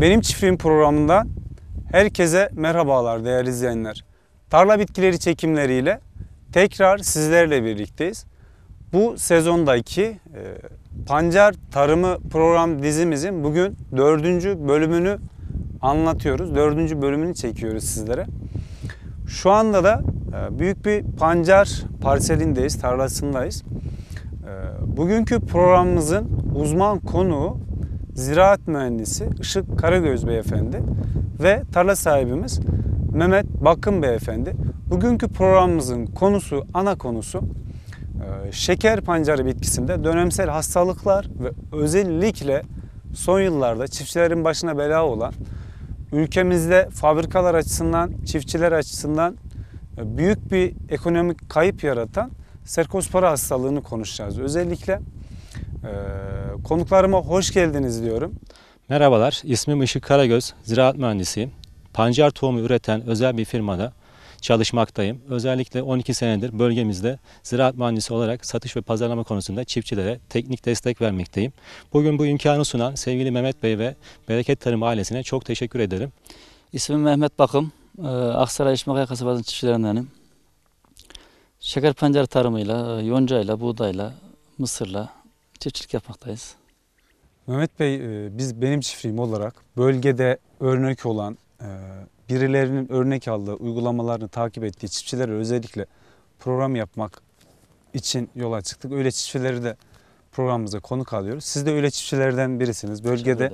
Benim Çiftliğim programında herkese merhabalar değerli izleyenler. Tarla bitkileri çekimleriyle tekrar sizlerle birlikteyiz. Bu sezondaki e, Pancar Tarımı program dizimizin bugün dördüncü bölümünü anlatıyoruz. Dördüncü bölümünü çekiyoruz sizlere. Şu anda da e, büyük bir pancar parselindeyiz, tarlasındayız. E, bugünkü programımızın uzman konuğu ziraat mühendisi Işık Karagöz Beyefendi ve tarla sahibimiz Mehmet Bakın Beyefendi. Bugünkü programımızın konusu, ana konusu e, şeker pancarı bitkisinde dönemsel hastalıklar ve özellikle son yıllarda çiftçilerin başına bela olan ülkemizde fabrikalar açısından, çiftçiler açısından e, büyük bir ekonomik kayıp yaratan serkospora hastalığını konuşacağız. Özellikle ee, konuklarıma hoş geldiniz diyorum. Merhabalar, ismim Işık Karagöz, ziraat mühendisiyim. Pancar tohumu üreten özel bir firmada çalışmaktayım. Özellikle 12 senedir bölgemizde ziraat mühendisi olarak satış ve pazarlama konusunda çiftçilere teknik destek vermekteyim. Bugün bu imkanı sunan sevgili Mehmet Bey ve Bereket Tarım ailesine çok teşekkür ederim. İsmim Mehmet Bakım, ee, Aksaray İşmakaya kasabasının çiftçilerindenim. Şeker pancar tarımıyla, e, yoncayla, buğdayla, mısırla, çiftçilik yapmaktayız. Mehmet Bey e, biz benim çiftliğim olarak bölgede örnek olan e, birilerinin örnek aldığı uygulamalarını takip ettiği çiftçilere özellikle program yapmak için yola çıktık. Öyle çiftçileri de programımıza konuk alıyoruz. Siz de öyle çiftçilerden birisiniz. Bölgede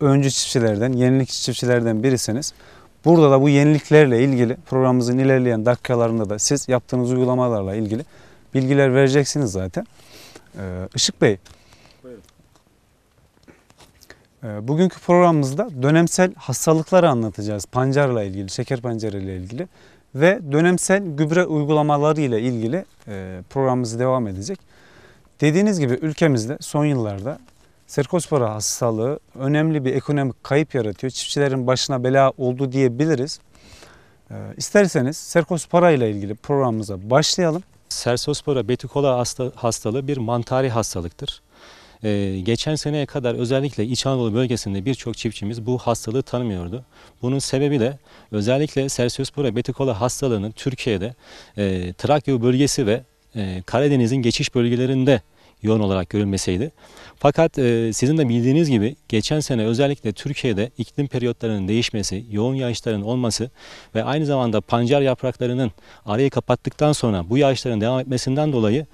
öncü çiftçilerden, yenilik çiftçilerden birisiniz. Burada da bu yeniliklerle ilgili programımızın ilerleyen dakikalarında da siz yaptığınız uygulamalarla ilgili bilgiler vereceksiniz zaten. Ee, Işık Bey, ee, bugünkü programımızda dönemsel hastalıkları anlatacağız. Pancarla ilgili, şeker pancarı ilgili ve dönemsel gübre uygulamaları ile ilgili e, programımız devam edecek. Dediğiniz gibi ülkemizde son yıllarda serkospora hastalığı önemli bir ekonomik kayıp yaratıyor. Çiftçilerin başına bela oldu diyebiliriz. İsterseniz isterseniz serkospora ile ilgili programımıza başlayalım. Sersospora betikola hasta, hastalığı bir mantari hastalıktır. Ee, geçen seneye kadar özellikle İç Anadolu bölgesinde birçok çiftçimiz bu hastalığı tanımıyordu. Bunun sebebi de özellikle Sersospora betikola hastalığının Türkiye'de e, Trakya bölgesi ve e, Karadeniz'in geçiş bölgelerinde yoğun olarak görülmeseydi. Fakat e, sizin de bildiğiniz gibi geçen sene özellikle Türkiye'de iklim periyotlarının değişmesi, yoğun yağışların olması ve aynı zamanda pancar yapraklarının arayı kapattıktan sonra bu yağışların devam etmesinden dolayı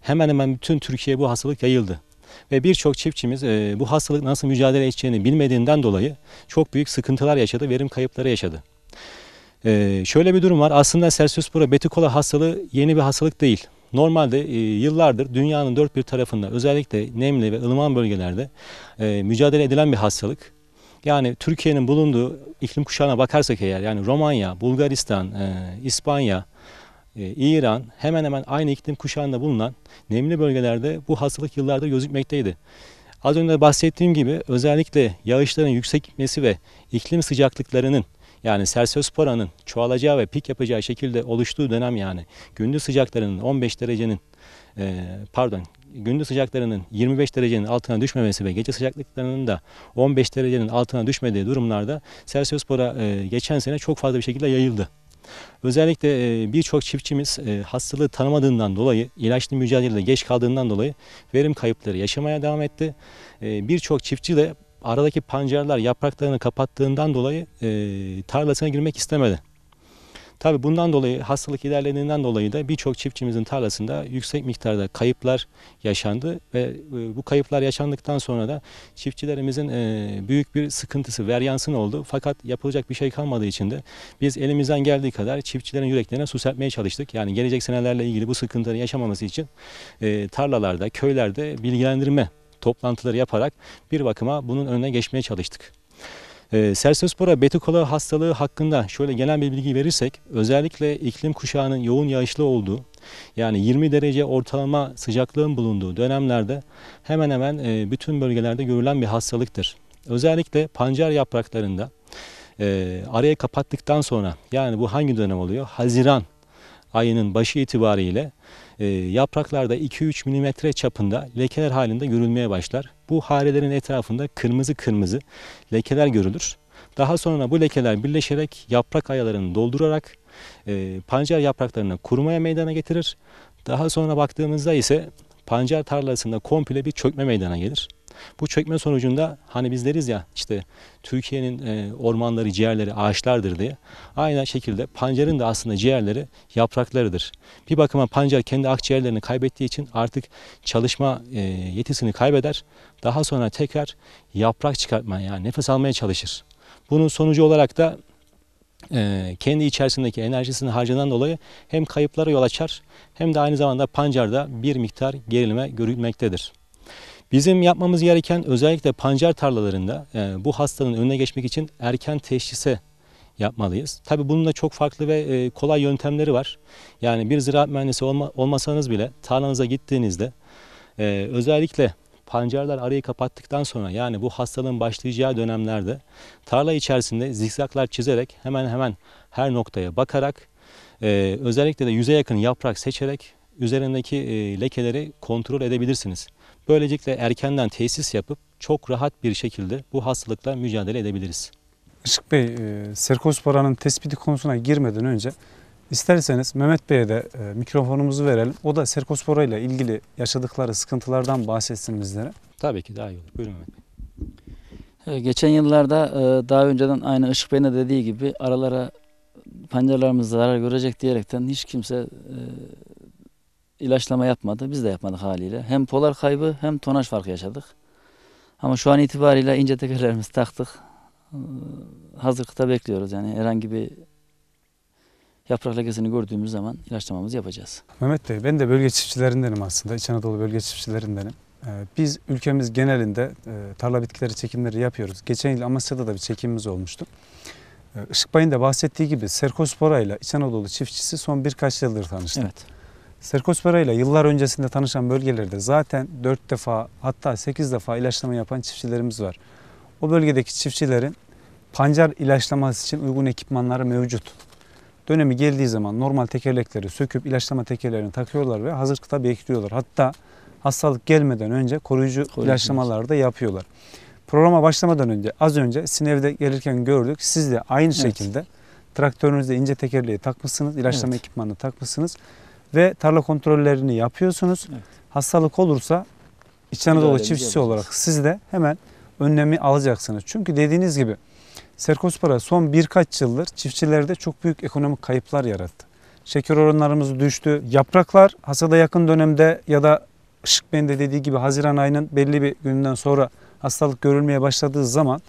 hemen hemen bütün Türkiye bu hastalık yayıldı. Ve birçok çiftçimiz e, bu hastalık nasıl mücadele edeceğini bilmediğinden dolayı çok büyük sıkıntılar yaşadı, verim kayıpları yaşadı. E, şöyle bir durum var aslında Celsius Pro betikola hastalığı yeni bir hastalık değil. Normalde e, yıllardır dünyanın dört bir tarafında özellikle nemli ve ılıman bölgelerde e, mücadele edilen bir hastalık. Yani Türkiye'nin bulunduğu iklim kuşağına bakarsak eğer yani Romanya, Bulgaristan, e, İspanya, e, İran hemen hemen aynı iklim kuşağında bulunan nemli bölgelerde bu hastalık yıllardır gözükmekteydi. Az önce bahsettiğim gibi özellikle yağışların yüksek gitmesi ve iklim sıcaklıklarının yani sersöz paranın çoğalacağı ve pik yapacağı şekilde oluştuğu dönem yani gündüz sıcaklarının 15 derecenin e, pardon gündüz sıcaklarının 25 derecenin altına düşmemesi ve gece sıcaklıklarının da 15 derecenin altına düşmediği durumlarda sersöz para e, geçen sene çok fazla bir şekilde yayıldı. Özellikle e, birçok çiftçimiz e, hastalığı tanımadığından dolayı, ilaçlı mücadelede geç kaldığından dolayı verim kayıpları yaşamaya devam etti. E, birçok çiftçi de aradaki pancarlar yapraklarını kapattığından dolayı e, tarlasına girmek istemedi. Tabi bundan dolayı hastalık ilerlediğinden dolayı da birçok çiftçimizin tarlasında yüksek miktarda kayıplar yaşandı ve e, bu kayıplar yaşandıktan sonra da çiftçilerimizin e, büyük bir sıkıntısı, veryansın oldu. Fakat yapılacak bir şey kalmadığı için de biz elimizden geldiği kadar çiftçilerin yüreklerine su serpmeye çalıştık. Yani gelecek senelerle ilgili bu sıkıntıları yaşamaması için e, tarlalarda, köylerde bilgilendirme toplantıları yaparak bir bakıma bunun önüne geçmeye çalıştık. E, ee, Sersospora betikola hastalığı hakkında şöyle genel bir bilgi verirsek özellikle iklim kuşağının yoğun yağışlı olduğu yani 20 derece ortalama sıcaklığın bulunduğu dönemlerde hemen hemen e, bütün bölgelerde görülen bir hastalıktır. Özellikle pancar yapraklarında e, araya kapattıktan sonra yani bu hangi dönem oluyor? Haziran ayının başı itibariyle ee, yapraklarda 2-3 milimetre çapında lekeler halinde görülmeye başlar. Bu harelerin etrafında kırmızı kırmızı lekeler görülür. Daha sonra bu lekeler birleşerek yaprak ayalarını doldurarak e, pancar yapraklarını kurumaya meydana getirir. Daha sonra baktığımızda ise pancar tarlasında komple bir çökme meydana gelir. Bu çökme sonucunda hani biz deriz ya işte Türkiye'nin e, ormanları, ciğerleri ağaçlardır diye. Aynı şekilde pancarın da aslında ciğerleri yapraklarıdır. Bir bakıma pancar kendi akciğerlerini kaybettiği için artık çalışma e, yetisini kaybeder. Daha sonra tekrar yaprak çıkartma yani nefes almaya çalışır. Bunun sonucu olarak da e, kendi içerisindeki enerjisini harcanan dolayı hem kayıplara yol açar hem de aynı zamanda pancarda bir miktar gerilme görülmektedir. Bizim yapmamız gereken özellikle pancar tarlalarında e, bu hastalığın önüne geçmek için erken teşhise yapmalıyız. Tabi bunun da çok farklı ve e, kolay yöntemleri var. Yani bir ziraat mühendisi olma, olmasanız bile tarlanıza gittiğinizde e, özellikle pancarlar arayı kapattıktan sonra yani bu hastalığın başlayacağı dönemlerde tarla içerisinde zikzaklar çizerek hemen hemen her noktaya bakarak e, özellikle de yüze yakın yaprak seçerek üzerindeki e, lekeleri kontrol edebilirsiniz. Böylelikle erkenden tesis yapıp çok rahat bir şekilde bu hastalıkla mücadele edebiliriz. Işık Bey, e, serkosporanın tespiti konusuna girmeden önce isterseniz Mehmet Bey'e de e, mikrofonumuzu verelim. O da serkospora ile ilgili yaşadıkları sıkıntılardan bahsetsin bizlere. Tabii ki daha iyi olur. Buyurun Mehmet Bey. E, geçen yıllarda e, daha önceden aynı Işık Bey'in de dediği gibi aralara pancarlarımız zarar görecek diyerekten hiç kimse e, ilaçlama yapmadı. Biz de yapmadık haliyle. Hem polar kaybı hem tonaj farkı yaşadık. Ama şu an itibariyle ince tekerlerimizi taktık. Ee, hazırlıkta bekliyoruz. Yani herhangi bir yaprak lekesini gördüğümüz zaman ilaçlamamızı yapacağız. Mehmet Bey ben de bölge çiftçilerindenim aslında. İç Anadolu bölge çiftçilerindenim. Ee, biz ülkemiz genelinde e, tarla bitkileri çekimleri yapıyoruz. Geçen yıl Amasya'da da bir çekimimiz olmuştu. Ee, Işık Bay'ın da bahsettiği gibi Serkospora ile İç Anadolu çiftçisi son birkaç yıldır tanıştı. Evet. Serkospora ile yıllar öncesinde tanışan bölgelerde zaten 4 defa hatta 8 defa ilaçlama yapan çiftçilerimiz var. O bölgedeki çiftçilerin pancar ilaçlaması için uygun ekipmanları mevcut. Dönemi geldiği zaman normal tekerlekleri söküp ilaçlama tekerlerini takıyorlar ve hazır kıta bekliyorlar. Hatta hastalık gelmeden önce koruyucu, koruyucu ilaçlamaları da yapıyorlar. Programa başlamadan önce az önce Sinev'de gelirken gördük. Siz de aynı evet. şekilde traktörünüzde ince tekerleği takmışsınız, ilaçlama evet. ekipmanını takmışsınız ve tarla kontrollerini yapıyorsunuz. Evet. Hastalık olursa İç Anadolu çiftçisi olarak siz de hemen önlemi alacaksınız. Çünkü dediğiniz gibi Serkospora son birkaç yıldır çiftçilerde çok büyük ekonomik kayıplar yarattı. Şeker oranlarımız düştü. Yapraklar hasada yakın dönemde ya da Işık Bey'in de dediği gibi Haziran ayının belli bir gününden sonra hastalık görülmeye başladığı zaman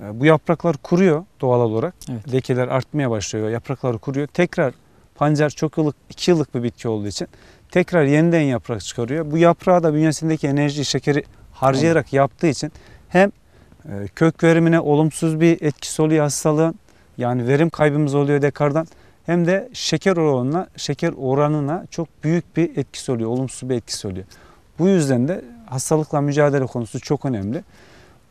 e, bu yapraklar kuruyor doğal olarak. Evet. Lekeler artmaya başlıyor, yapraklar kuruyor. Tekrar Pancar çok yıllık, iki yıllık bir bitki olduğu için tekrar yeniden yaprak çıkarıyor. Bu yaprağı da bünyesindeki enerji şekeri harcayarak yaptığı için hem e, kök verimine olumsuz bir etkisi oluyor hastalığın. Yani verim kaybımız oluyor dekardan. Hem de şeker oranına, şeker oranına çok büyük bir etkisi oluyor, olumsuz bir etkisi oluyor. Bu yüzden de hastalıkla mücadele konusu çok önemli.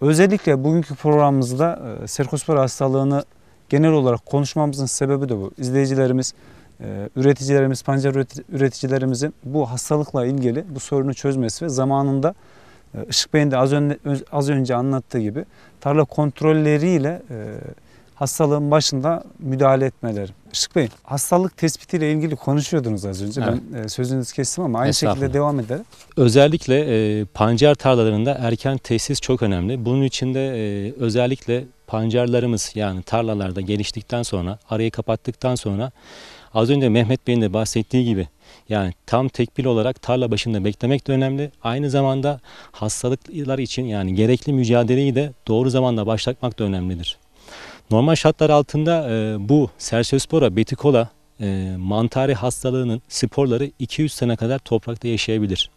Özellikle bugünkü programımızda e, serkospora hastalığını genel olarak konuşmamızın sebebi de bu. İzleyicilerimiz ee, üreticilerimiz, pancar üreticilerimizin bu hastalıkla ilgili bu sorunu çözmesi ve zamanında e, Işık Bey'in de az önce, az önce anlattığı gibi tarla kontrolleriyle e, hastalığın başında müdahale etmeleri. Işık Bey, hastalık tespitiyle ilgili konuşuyordunuz az önce. Evet. Ben sözünüzü kestim ama aynı şekilde devam edelim. Özellikle e, pancar tarlalarında erken tesis çok önemli. Bunun için de özellikle pancarlarımız yani tarlalarda geliştikten sonra, arayı kapattıktan sonra Az önce Mehmet Bey'in de bahsettiği gibi yani tam tekbil olarak tarla başında beklemek de önemli. Aynı zamanda hastalıklar için yani gerekli mücadeleyi de doğru zamanda başlatmak da önemlidir. Normal şartlar altında e, bu Sersiospora betikola e, mantari hastalığının sporları 200 sene kadar toprakta yaşayabilir.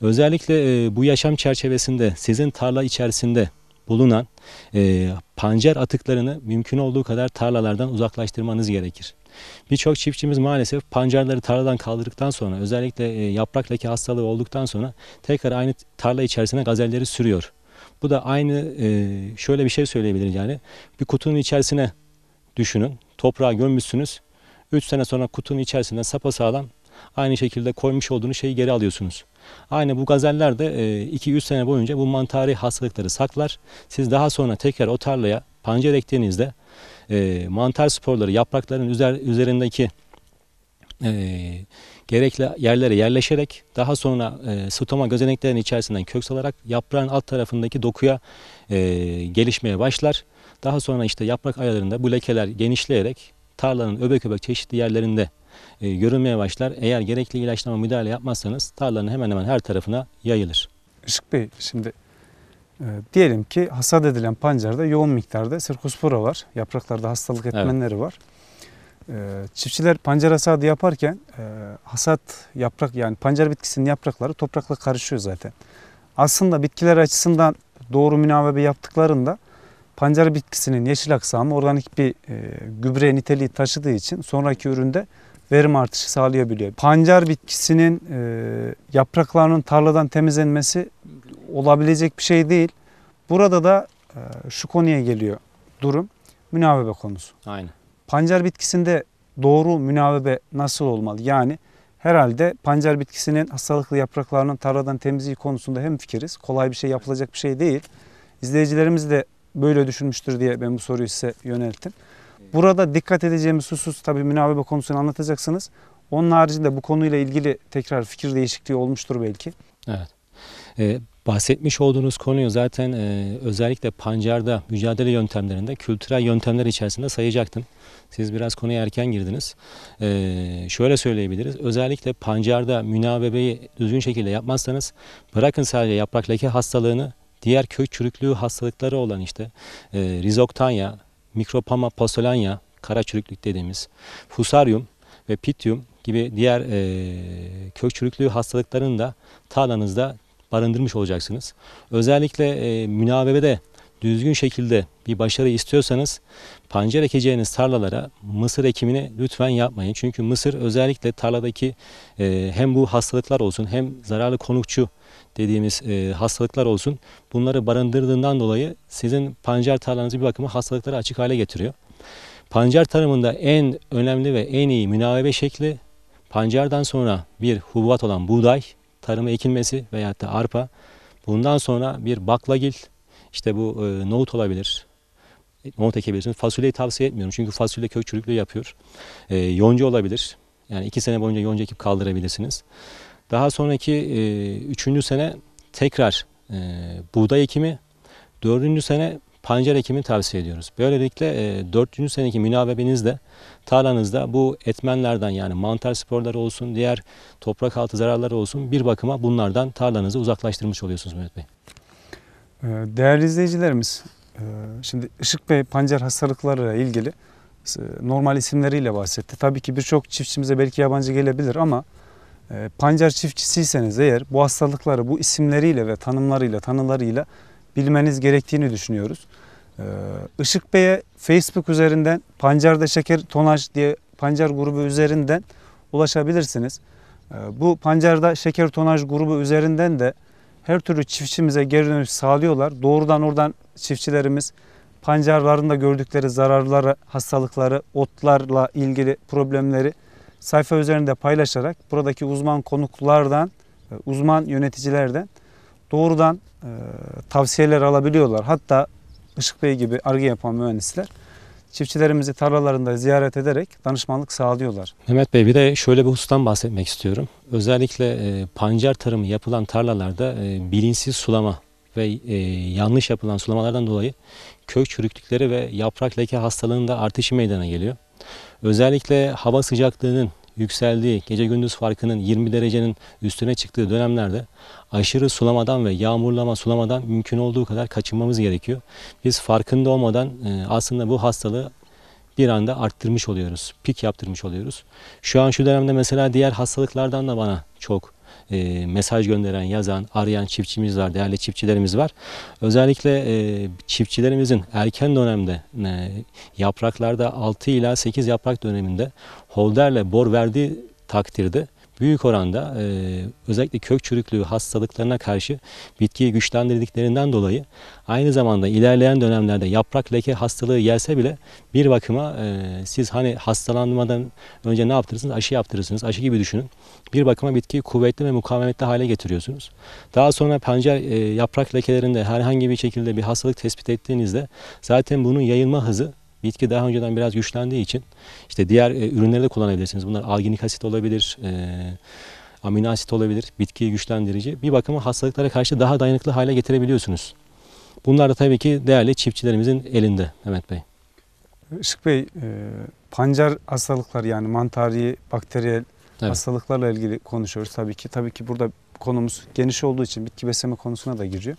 Özellikle e, bu yaşam çerçevesinde sizin tarla içerisinde bulunan e, pancar atıklarını mümkün olduğu kadar tarlalardan uzaklaştırmanız gerekir. Birçok çiftçimiz maalesef pancarları tarladan kaldırdıktan sonra özellikle e, yaprak leke hastalığı olduktan sonra tekrar aynı tarla içerisine gazelleri sürüyor. Bu da aynı e, şöyle bir şey söyleyebilirim yani bir kutunun içerisine düşünün toprağa gömmüşsünüz 3 sene sonra kutunun içerisinden sapasağlam aynı şekilde koymuş olduğunuz şeyi geri alıyorsunuz. Aynı bu gazeller de 2-3 e, sene boyunca bu mantari hastalıkları saklar. Siz daha sonra tekrar o tarlaya pancar ektiğinizde e, mantar sporları yaprakların üzer, üzerindeki e, gerekli yerlere yerleşerek daha sonra e, stoma gözeneklerin içerisinden kök salarak yaprağın alt tarafındaki dokuya e, gelişmeye başlar. Daha sonra işte yaprak aralarında bu lekeler genişleyerek tarlanın öbek öbek çeşitli yerlerinde e, görünmeye başlar. Eğer gerekli ilaçlama müdahale yapmazsanız tarlanın hemen hemen her tarafına yayılır. Işık Bey şimdi ee, diyelim ki hasat edilen pancarda yoğun miktarda sirkuspora var. Yapraklarda hastalık etmenleri evet. var. Ee, çiftçiler pancar hasadı yaparken e, hasat yaprak yani pancar bitkisinin yaprakları toprakla karışıyor zaten. Aslında bitkiler açısından doğru münavebe yaptıklarında pancar bitkisinin yeşil aksamı organik bir e, gübre niteliği taşıdığı için sonraki üründe verim artışı sağlayabiliyor. Pancar bitkisinin e, yapraklarının tarladan temizlenmesi olabilecek bir şey değil. Burada da e, şu konuya geliyor durum. Münavebe konusu. Aynen. Pancar bitkisinde doğru münavebe nasıl olmalı? Yani herhalde pancar bitkisinin hastalıklı yapraklarının tarladan temizliği konusunda hem fikiriz. Kolay bir şey yapılacak bir şey değil. İzleyicilerimiz de böyle düşünmüştür diye ben bu soruyu size yönelttim. Burada dikkat edeceğimiz husus tabii münavebe konusunu anlatacaksınız. Onun haricinde bu konuyla ilgili tekrar fikir değişikliği olmuştur belki. Evet. Ee, Bahsetmiş olduğunuz konuyu zaten e, özellikle pancarda mücadele yöntemlerinde kültürel yöntemler içerisinde sayacaktım. Siz biraz konuya erken girdiniz. E, şöyle söyleyebiliriz. Özellikle pancarda münavebeyi düzgün şekilde yapmazsanız bırakın sadece yaprak leke hastalığını diğer kök çürüklüğü hastalıkları olan işte e, rizoktanya, mikropama postolanya, kara çürüklük dediğimiz fusarium ve pityum gibi diğer e, kök çürüklüğü hastalıklarının da tarlanızda barındırmış olacaksınız. Özellikle e, münavebede düzgün şekilde bir başarı istiyorsanız pancar ekeceğiniz tarlalara mısır ekimini lütfen yapmayın. Çünkü mısır özellikle tarladaki e, hem bu hastalıklar olsun hem zararlı konukçu dediğimiz e, hastalıklar olsun bunları barındırdığından dolayı sizin pancar tarlanızı bir bakıma hastalıklara açık hale getiriyor. Pancar tarımında en önemli ve en iyi münavebe şekli pancardan sonra bir hububat olan buğday tarıma ekilmesi veya da arpa. Bundan sonra bir baklagil, işte bu e, nohut olabilir, nohut ekebilirsiniz. Fasulyeyi tavsiye etmiyorum çünkü fasulye kök çürüklüğü yapıyor. E, yonca olabilir, yani iki sene boyunca yonca ekip kaldırabilirsiniz. Daha sonraki e, üçüncü sene tekrar e, buğday ekimi, dördüncü sene pancar ekimini tavsiye ediyoruz. Böylelikle e, 4. seneki münavebenizde tarlanızda bu etmenlerden yani mantar sporları olsun, diğer toprak altı zararları olsun bir bakıma bunlardan tarlanızı uzaklaştırmış oluyorsunuz Mehmet Bey. Ee, değerli izleyicilerimiz, e, şimdi ışık ve pancar hastalıkları ile ilgili e, normal isimleriyle bahsetti. Tabii ki birçok çiftçimize belki yabancı gelebilir ama e, pancar çiftçisiyseniz eğer bu hastalıkları bu isimleriyle ve tanımlarıyla, tanılarıyla bilmeniz gerektiğini düşünüyoruz. Ee, Işık Bey'e Facebook üzerinden Pancarda Şeker Tonaj diye pancar grubu üzerinden ulaşabilirsiniz. Ee, bu Pancarda Şeker Tonaj grubu üzerinden de her türlü çiftçimize geri dönüş sağlıyorlar. Doğrudan oradan çiftçilerimiz pancarlarında gördükleri zararları, hastalıkları, otlarla ilgili problemleri sayfa üzerinde paylaşarak buradaki uzman konuklardan, e, uzman yöneticilerden doğrudan e, tavsiyeler alabiliyorlar. Hatta Işık Bey gibi arge yapan mühendisler çiftçilerimizi tarlalarında ziyaret ederek danışmanlık sağlıyorlar. Mehmet Bey bir de şöyle bir husustan bahsetmek istiyorum. Özellikle e, pancar tarımı yapılan tarlalarda e, bilinçsiz sulama ve yanlış yapılan sulamalardan dolayı kök çürüklükleri ve yaprak leke hastalığında artışı meydana geliyor. Özellikle hava sıcaklığının yükseldiği, gece gündüz farkının 20 derecenin üstüne çıktığı dönemlerde aşırı sulamadan ve yağmurlama sulamadan mümkün olduğu kadar kaçınmamız gerekiyor. Biz farkında olmadan e, aslında bu hastalığı bir anda arttırmış oluyoruz. Pik yaptırmış oluyoruz. Şu an şu dönemde mesela diğer hastalıklardan da bana çok e, mesaj gönderen, yazan, arayan çiftçimiz var, değerli çiftçilerimiz var. Özellikle e, çiftçilerimizin erken dönemde e, yapraklarda 6 ila 8 yaprak döneminde holderle bor verdiği takdirde büyük oranda e, özellikle kök çürüklüğü hastalıklarına karşı bitkiyi güçlendirdiklerinden dolayı aynı zamanda ilerleyen dönemlerde yaprak leke hastalığı gelse bile bir bakıma e, siz hani hastalanmadan önce ne yaptırırsınız? Aşı yaptırırsınız. Aşı gibi düşünün. Bir bakıma bitkiyi kuvvetli ve mukavemetli hale getiriyorsunuz. Daha sonra pancar e, yaprak lekelerinde herhangi bir şekilde bir hastalık tespit ettiğinizde zaten bunun yayılma hızı Bitki daha önceden biraz güçlendiği için işte diğer e, ürünleri de kullanabilirsiniz. Bunlar alginik asit olabilir, e, amino asit olabilir, bitkiyi güçlendirici. Bir bakıma hastalıklara karşı daha dayanıklı hale getirebiliyorsunuz. Bunlar da tabii ki değerli çiftçilerimizin elinde Mehmet Bey. Işık Bey, e, pancar hastalıklar yani mantari, bakteriyel evet. hastalıklarla ilgili konuşuyoruz tabii ki. Tabii ki burada konumuz geniş olduğu için bitki besleme konusuna da giriyor.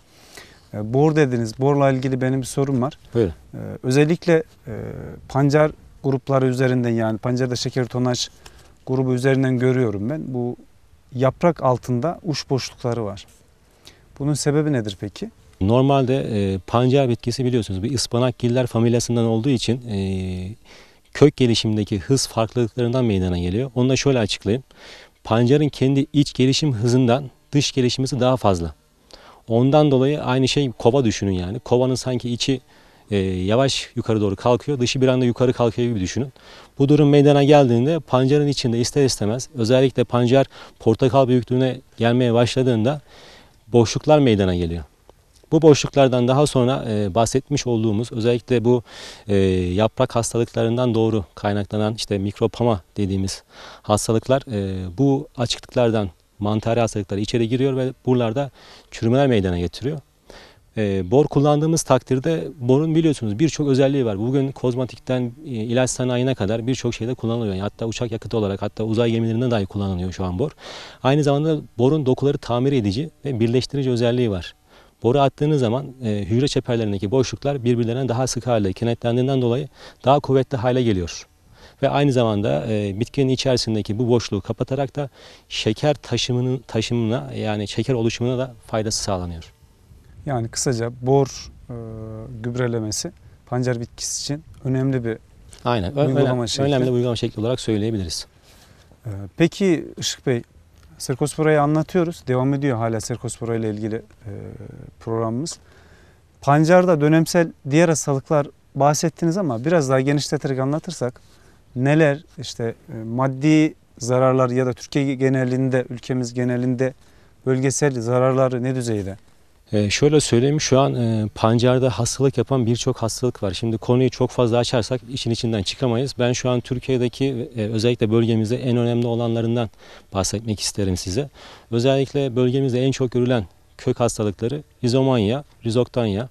E, Bor dediniz. Borla ilgili benim bir sorum var. Buyurun. E, özellikle e, pancar grupları üzerinden yani pancarda şeker tonaj grubu üzerinden görüyorum ben. Bu yaprak altında uç boşlukları var. Bunun sebebi nedir peki? Normalde e, pancar bitkisi biliyorsunuz bir ıspanak giller familyasından olduğu için e, kök gelişimindeki hız farklılıklarından meydana geliyor. Onu da şöyle açıklayayım. Pancarın kendi iç gelişim hızından dış gelişimisi daha fazla. Ondan dolayı aynı şey kova düşünün yani. Kovanın sanki içi e, yavaş yukarı doğru kalkıyor. Dışı bir anda yukarı kalkıyor gibi düşünün. Bu durum meydana geldiğinde pancarın içinde ister istemez özellikle pancar portakal büyüklüğüne gelmeye başladığında boşluklar meydana geliyor. Bu boşluklardan daha sonra e, bahsetmiş olduğumuz özellikle bu e, yaprak hastalıklarından doğru kaynaklanan işte mikropama dediğimiz hastalıklar e, bu açıklıklardan mantari hastalıkları içeri giriyor ve buralarda çürümeler meydana getiriyor. E, bor kullandığımız takdirde borun biliyorsunuz birçok özelliği var. Bugün kozmetikten e, ilaç sanayine kadar birçok şeyde kullanılıyor. Yani hatta uçak yakıtı olarak hatta uzay gemilerinde dahi kullanılıyor şu an bor. Aynı zamanda borun dokuları tamir edici ve birleştirici özelliği var. Boru attığınız zaman e, hücre çeperlerindeki boşluklar birbirlerine daha sık hale kenetlendiğinden dolayı daha kuvvetli hale geliyor ve aynı zamanda e, bitkinin içerisindeki bu boşluğu kapatarak da şeker taşımının taşımına yani şeker oluşumuna da faydası sağlanıyor. Yani kısaca bor e, gübrelemesi pancar bitkisi için önemli bir Aynen. Uygulama önemli, şekli. önemli bir uygulama şekli olarak söyleyebiliriz. E, peki Işık Bey Sirkospora'yı anlatıyoruz. Devam ediyor hala Sirkospora ile ilgili e, programımız. Pancarda dönemsel diğer hastalıklar bahsettiniz ama biraz daha genişleterek anlatırsak neler işte e, maddi zararlar ya da Türkiye genelinde, ülkemiz genelinde bölgesel zararları ne düzeyde? Ee, şöyle söyleyeyim şu an e, pancarda hastalık yapan birçok hastalık var. Şimdi konuyu çok fazla açarsak işin içinden çıkamayız. Ben şu an Türkiye'deki e, özellikle bölgemizde en önemli olanlarından bahsetmek isterim size. Özellikle bölgemizde en çok görülen kök hastalıkları rizomanya, rizoktanya,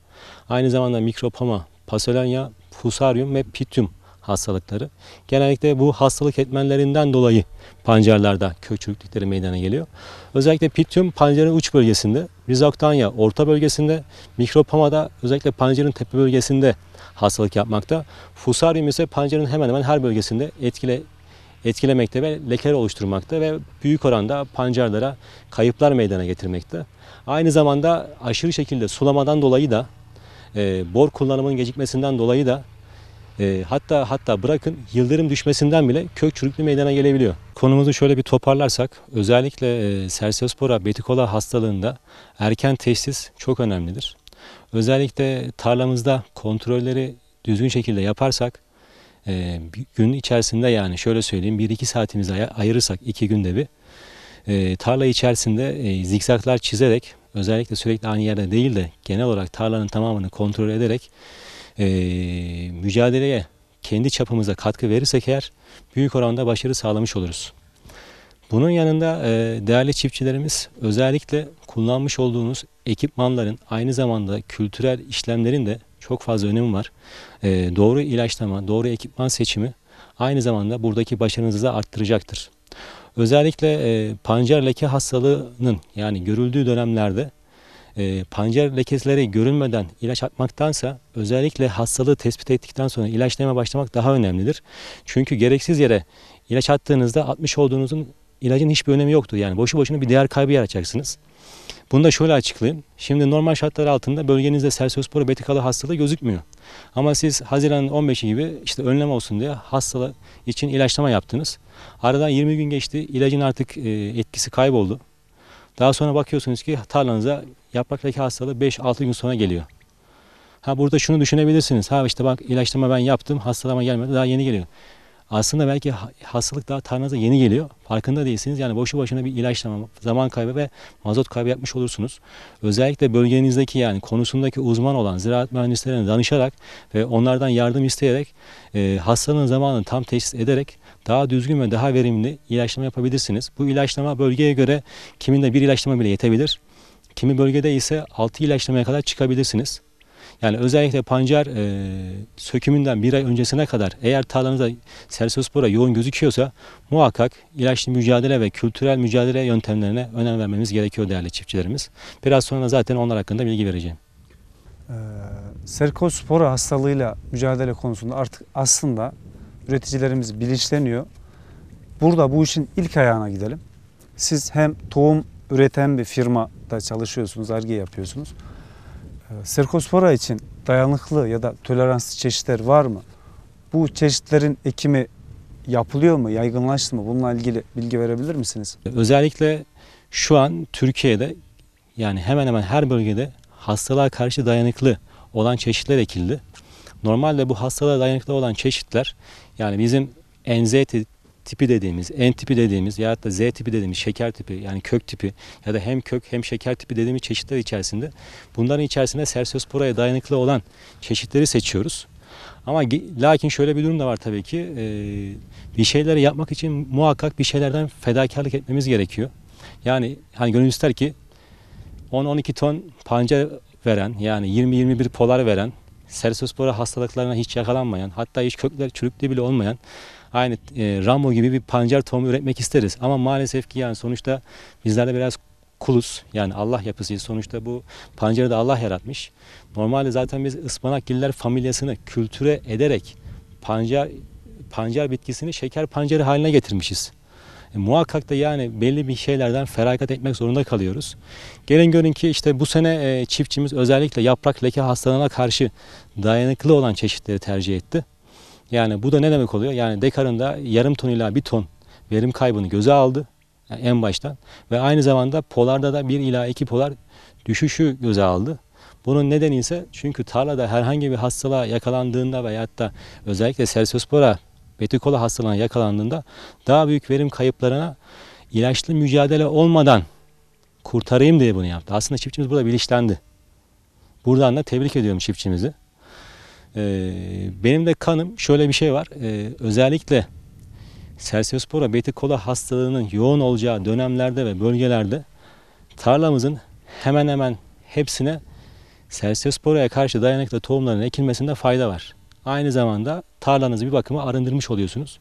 aynı zamanda mikropama, pasolanya, fusarium ve pitium hastalıkları. Genellikle bu hastalık etmenlerinden dolayı pancarlarda kök çürüklükleri meydana geliyor. Özellikle Pitium pancarın uç bölgesinde, Rizoktanya orta bölgesinde, Mikropama'da özellikle pancarın tepe bölgesinde hastalık yapmakta. Fusarium ise pancarın hemen hemen her bölgesinde etkile etkilemekte ve leker oluşturmakta ve büyük oranda pancarlara kayıplar meydana getirmekte. Aynı zamanda aşırı şekilde sulamadan dolayı da e, bor kullanımının gecikmesinden dolayı da e, hatta hatta bırakın yıldırım düşmesinden bile kök çürüklüğü meydana gelebiliyor. Konumuzu şöyle bir toparlarsak özellikle e, Serseospora betikola hastalığında erken teşhis çok önemlidir. Özellikle tarlamızda kontrolleri düzgün şekilde yaparsak e, gün içerisinde yani şöyle söyleyeyim 1-2 saatimizi ay ayırırsak 2 günde bir e, tarla içerisinde e, zikzaklar çizerek özellikle sürekli aynı yerde değil de genel olarak tarlanın tamamını kontrol ederek e, mücadeleye kendi çapımıza katkı verirsek eğer büyük oranda başarı sağlamış oluruz. Bunun yanında e, değerli çiftçilerimiz özellikle kullanmış olduğunuz ekipmanların aynı zamanda kültürel işlemlerin de çok fazla önemi var. E, doğru ilaçlama, doğru ekipman seçimi aynı zamanda buradaki başarınızı da arttıracaktır. Özellikle e, pancar leke hastalığının yani görüldüğü dönemlerde e, pancar lekesleri görünmeden ilaç atmaktansa özellikle hastalığı tespit ettikten sonra ilaçlama başlamak daha önemlidir. Çünkü gereksiz yere ilaç attığınızda atmış olduğunuzun ilacın hiçbir önemi yoktur. Yani boşu boşuna bir değer kaybı yaratacaksınız. Bunu da şöyle açıklayayım. Şimdi normal şartlar altında bölgenizde sersospora betikalı hastalığı gözükmüyor. Ama siz Haziran'ın 15'i gibi işte önlem olsun diye hastalığı için ilaçlama yaptınız. Aradan 20 gün geçti. ilacın artık e, etkisi kayboldu. Daha sonra bakıyorsunuz ki tarlanıza Yapraktaki hastalığı 5-6 gün sonra geliyor. Ha burada şunu düşünebilirsiniz. Ha işte bak ilaçlama ben yaptım, hastalama gelmedi, daha yeni geliyor. Aslında belki hastalık daha tarlanıza yeni geliyor. Farkında değilsiniz. Yani boşu boşuna bir ilaçlama, zaman kaybı ve mazot kaybı yapmış olursunuz. Özellikle bölgenizdeki yani konusundaki uzman olan ziraat mühendislerine danışarak ve onlardan yardım isteyerek e, hastalığın zamanını tam teşhis ederek daha düzgün ve daha verimli ilaçlama yapabilirsiniz. Bu ilaçlama bölgeye göre kiminde bir ilaçlama bile yetebilir. Kimi bölgede ise 6 ilaçlamaya kadar çıkabilirsiniz. Yani özellikle pancar e, sökümünden bir ay öncesine kadar eğer tarlanızda sersospora yoğun gözüküyorsa muhakkak ilaçlı mücadele ve kültürel mücadele yöntemlerine önem vermemiz gerekiyor değerli çiftçilerimiz. Biraz sonra zaten onlar hakkında bilgi vereceğim. Ee, serkospora hastalığıyla mücadele konusunda artık aslında üreticilerimiz bilinçleniyor. Burada bu işin ilk ayağına gidelim. Siz hem tohum üreten bir firma hatta çalışıyorsunuz, arge yapıyorsunuz. Ee, Serkospora için dayanıklı ya da toleranslı çeşitler var mı? Bu çeşitlerin ekimi yapılıyor mu, yaygınlaştı mı? Bununla ilgili bilgi verebilir misiniz? Özellikle şu an Türkiye'de yani hemen hemen her bölgede hastalığa karşı dayanıklı olan çeşitler ekildi. Normalde bu hastalığa dayanıklı olan çeşitler yani bizim enzeti tipi dediğimiz, N tipi dediğimiz ya da Z tipi dediğimiz şeker tipi yani kök tipi ya da hem kök hem şeker tipi dediğimiz çeşitler içerisinde bunların içerisinde sersosporaya dayanıklı olan çeşitleri seçiyoruz. Ama lakin şöyle bir durum da var tabii ki e, bir şeyleri yapmak için muhakkak bir şeylerden fedakarlık etmemiz gerekiyor. Yani hani gönül ister ki 10-12 ton panca veren yani 20-21 polar veren sersospora hastalıklarına hiç yakalanmayan hatta hiç kökleri çürüklü bile olmayan aynı e, Rambo gibi bir pancar tohumu üretmek isteriz. Ama maalesef ki yani sonuçta bizler de biraz kuluz. Yani Allah yapısıyız. Sonuçta bu pancarı da Allah yaratmış. Normalde zaten biz ıspanakgiller familyasını kültüre ederek pancar pancar bitkisini şeker pancarı haline getirmişiz. E, muhakkak da yani belli bir şeylerden feragat etmek zorunda kalıyoruz. Gelin görün ki işte bu sene e, çiftçimiz özellikle yaprak leke hastalığına karşı dayanıklı olan çeşitleri tercih etti. Yani bu da ne demek oluyor? Yani dekarında yarım ton ila bir ton verim kaybını göze aldı yani en baştan ve aynı zamanda polarda da bir ila iki polar düşüşü göze aldı. Bunun nedeni ise çünkü tarlada herhangi bir hastalığa yakalandığında veyahut da özellikle sersospora betikola hastalığına yakalandığında daha büyük verim kayıplarına ilaçlı mücadele olmadan kurtarayım diye bunu yaptı. Aslında çiftçimiz burada bilinçlendi. Buradan da tebrik ediyorum çiftçimizi. Ee, benim de kanım şöyle bir şey var. Ee, özellikle Sersiyospora betikola hastalığının yoğun olacağı dönemlerde ve bölgelerde tarlamızın hemen hemen hepsine Sersiyospora'ya karşı dayanıklı tohumların ekilmesinde fayda var. Aynı zamanda tarlanızı bir bakıma arındırmış oluyorsunuz.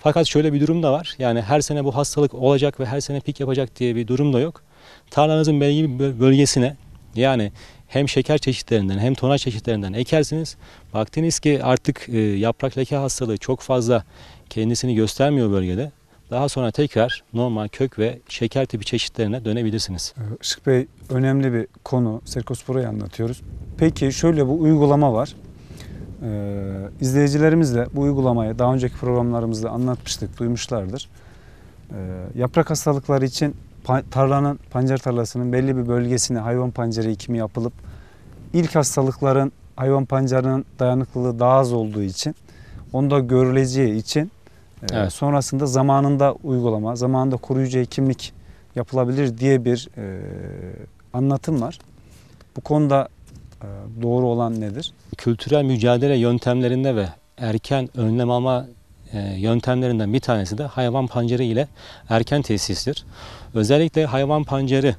Fakat şöyle bir durum da var. Yani her sene bu hastalık olacak ve her sene pik yapacak diye bir durum da yok. Tarlanızın belli bir bölgesine yani hem şeker çeşitlerinden hem tona çeşitlerinden ekersiniz. Baktınız ki artık e, yaprak leke hastalığı çok fazla kendisini göstermiyor bölgede. Daha sonra tekrar normal kök ve şeker tipi çeşitlerine dönebilirsiniz. Ee, Işık Bey önemli bir konu. Serkospora'yı anlatıyoruz. Peki şöyle bu uygulama var. Ee, izleyicilerimizle bu uygulamayı daha önceki programlarımızda anlatmıştık, duymuşlardır. Ee, yaprak hastalıkları için tarlanın, pancar tarlasının belli bir bölgesine hayvan pancarı ekimi yapılıp ilk hastalıkların hayvan pancarının dayanıklılığı daha az olduğu için onda görüleceği için e, evet. sonrasında zamanında uygulama, zamanında koruyucu hekimlik yapılabilir diye bir e, anlatım var. Bu konuda e, doğru olan nedir? Kültürel mücadele yöntemlerinde ve erken önlem ama ee, yöntemlerinden bir tanesi de hayvan pancarı ile erken tesistir. Özellikle hayvan pancarı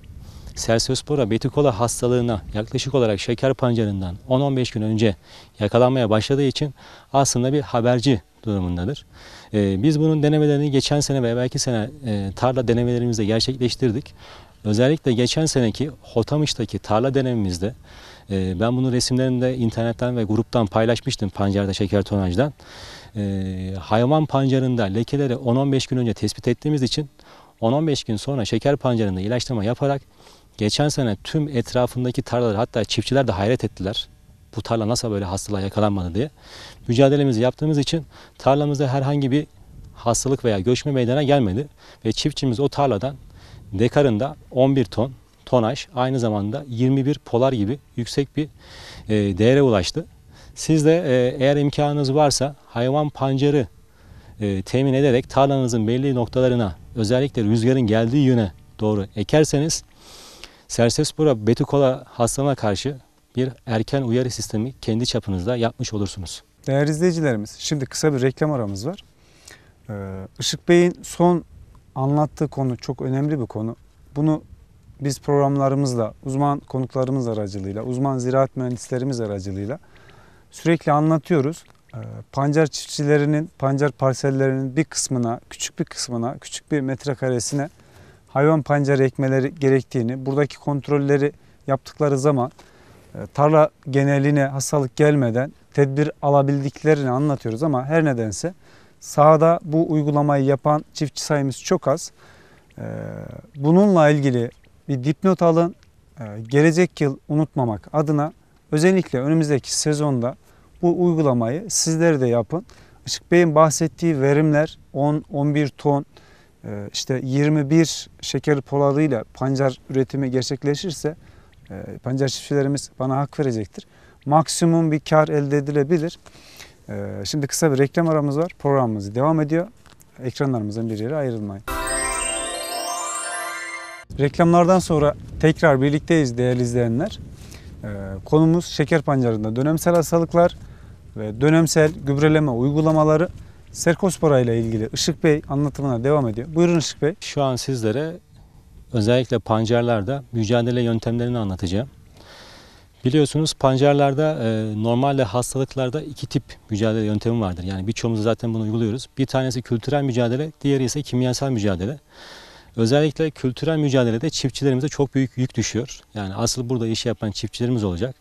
Sersiospora betikola hastalığına yaklaşık olarak şeker pancarından 10-15 gün önce yakalanmaya başladığı için aslında bir haberci durumundadır. Ee, biz bunun denemelerini geçen sene ve belki sene e, tarla denemelerimizde gerçekleştirdik. Özellikle geçen seneki Hotamış'taki tarla denememizde e, ben bunu resimlerimde internetten ve gruptan paylaşmıştım pancarda şeker tonajdan e, hayvan pancarında lekeleri 10-15 gün önce tespit ettiğimiz için 10-15 gün sonra şeker pancarında ilaçlama yaparak geçen sene tüm etrafındaki tarlalar hatta çiftçiler de hayret ettiler. Bu tarla nasıl böyle hastalığa yakalanmadı diye. Mücadelemizi yaptığımız için tarlamızda herhangi bir hastalık veya göçme meydana gelmedi. Ve çiftçimiz o tarladan dekarında 11 ton tonaj aynı zamanda 21 polar gibi yüksek bir e, değere ulaştı. Siz de e, eğer imkanınız varsa hayvan pancarı e, temin ederek tarlanızın belli noktalarına özellikle rüzgarın geldiği yöne doğru ekerseniz Sersespora betikola hastalığına karşı bir erken uyarı sistemi kendi çapınızda yapmış olursunuz. Değerli izleyicilerimiz şimdi kısa bir reklam aramız var. Ee, Işık Bey'in son anlattığı konu çok önemli bir konu. Bunu biz programlarımızla, uzman konuklarımız aracılığıyla, uzman ziraat mühendislerimiz aracılığıyla sürekli anlatıyoruz. Ee, pancar çiftçilerinin, pancar parsellerinin bir kısmına, küçük bir kısmına, küçük bir metrekaresine hayvan pancarı ekmeleri gerektiğini, buradaki kontrolleri yaptıkları zaman e, tarla geneline hastalık gelmeden tedbir alabildiklerini anlatıyoruz ama her nedense sahada bu uygulamayı yapan çiftçi sayımız çok az. Ee, bununla ilgili bir dipnot alın. Ee, gelecek yıl unutmamak adına Özellikle önümüzdeki sezonda bu uygulamayı sizler de yapın. Işık Bey'in bahsettiği verimler 10-11 ton, e, işte 21 şeker polarıyla pancar üretimi gerçekleşirse e, pancar çiftçilerimiz bana hak verecektir. Maksimum bir kar elde edilebilir. E, şimdi kısa bir reklam aramız var. Programımız devam ediyor. Ekranlarımızın bir yeri ayrılmayın. Reklamlardan sonra tekrar birlikteyiz değerli izleyenler. Ee, konumuz şeker pancarında dönemsel hastalıklar ve dönemsel gübreleme uygulamaları Serkospora ile ilgili Işık Bey anlatımına devam ediyor. Buyurun Işık Bey. Şu an sizlere özellikle pancarlarda mücadele yöntemlerini anlatacağım. Biliyorsunuz pancarlarda e, normalde hastalıklarda iki tip mücadele yöntemi vardır. Yani birçoğumuz zaten bunu uyguluyoruz. Bir tanesi kültürel mücadele, diğeri ise kimyasal mücadele. Özellikle kültürel mücadelede çiftçilerimize çok büyük yük düşüyor. Yani asıl burada iş yapan çiftçilerimiz olacak.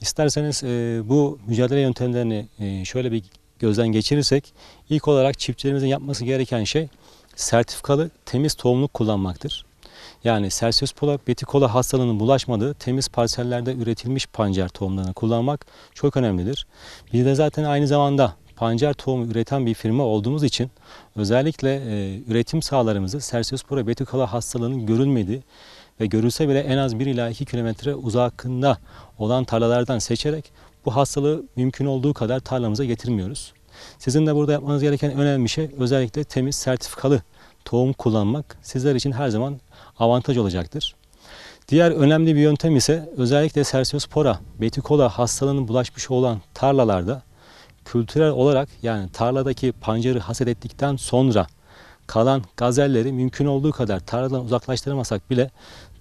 İsterseniz e, bu mücadele yöntemlerini e, şöyle bir gözden geçirirsek ilk olarak çiftçilerimizin yapması gereken şey sertifikalı temiz tohumluk kullanmaktır. Yani Celsius Pola betikola hastalığının bulaşmadığı temiz parsellerde üretilmiş pancar tohumlarını kullanmak çok önemlidir. Bir de zaten aynı zamanda pancar tohumu üreten bir firma olduğumuz için özellikle e, üretim sahalarımızı Sersiospora betikola hastalığının görülmediği ve görülse bile en az 1 ila 2 kilometre uzakında olan tarlalardan seçerek bu hastalığı mümkün olduğu kadar tarlamıza getirmiyoruz. Sizin de burada yapmanız gereken önemli şey özellikle temiz sertifikalı tohum kullanmak sizler için her zaman avantaj olacaktır. Diğer önemli bir yöntem ise özellikle Sersiospora betikola hastalığının bulaşmış olan tarlalarda kültürel olarak yani tarladaki pancarı haset ettikten sonra kalan gazelleri mümkün olduğu kadar tarladan uzaklaştıramasak bile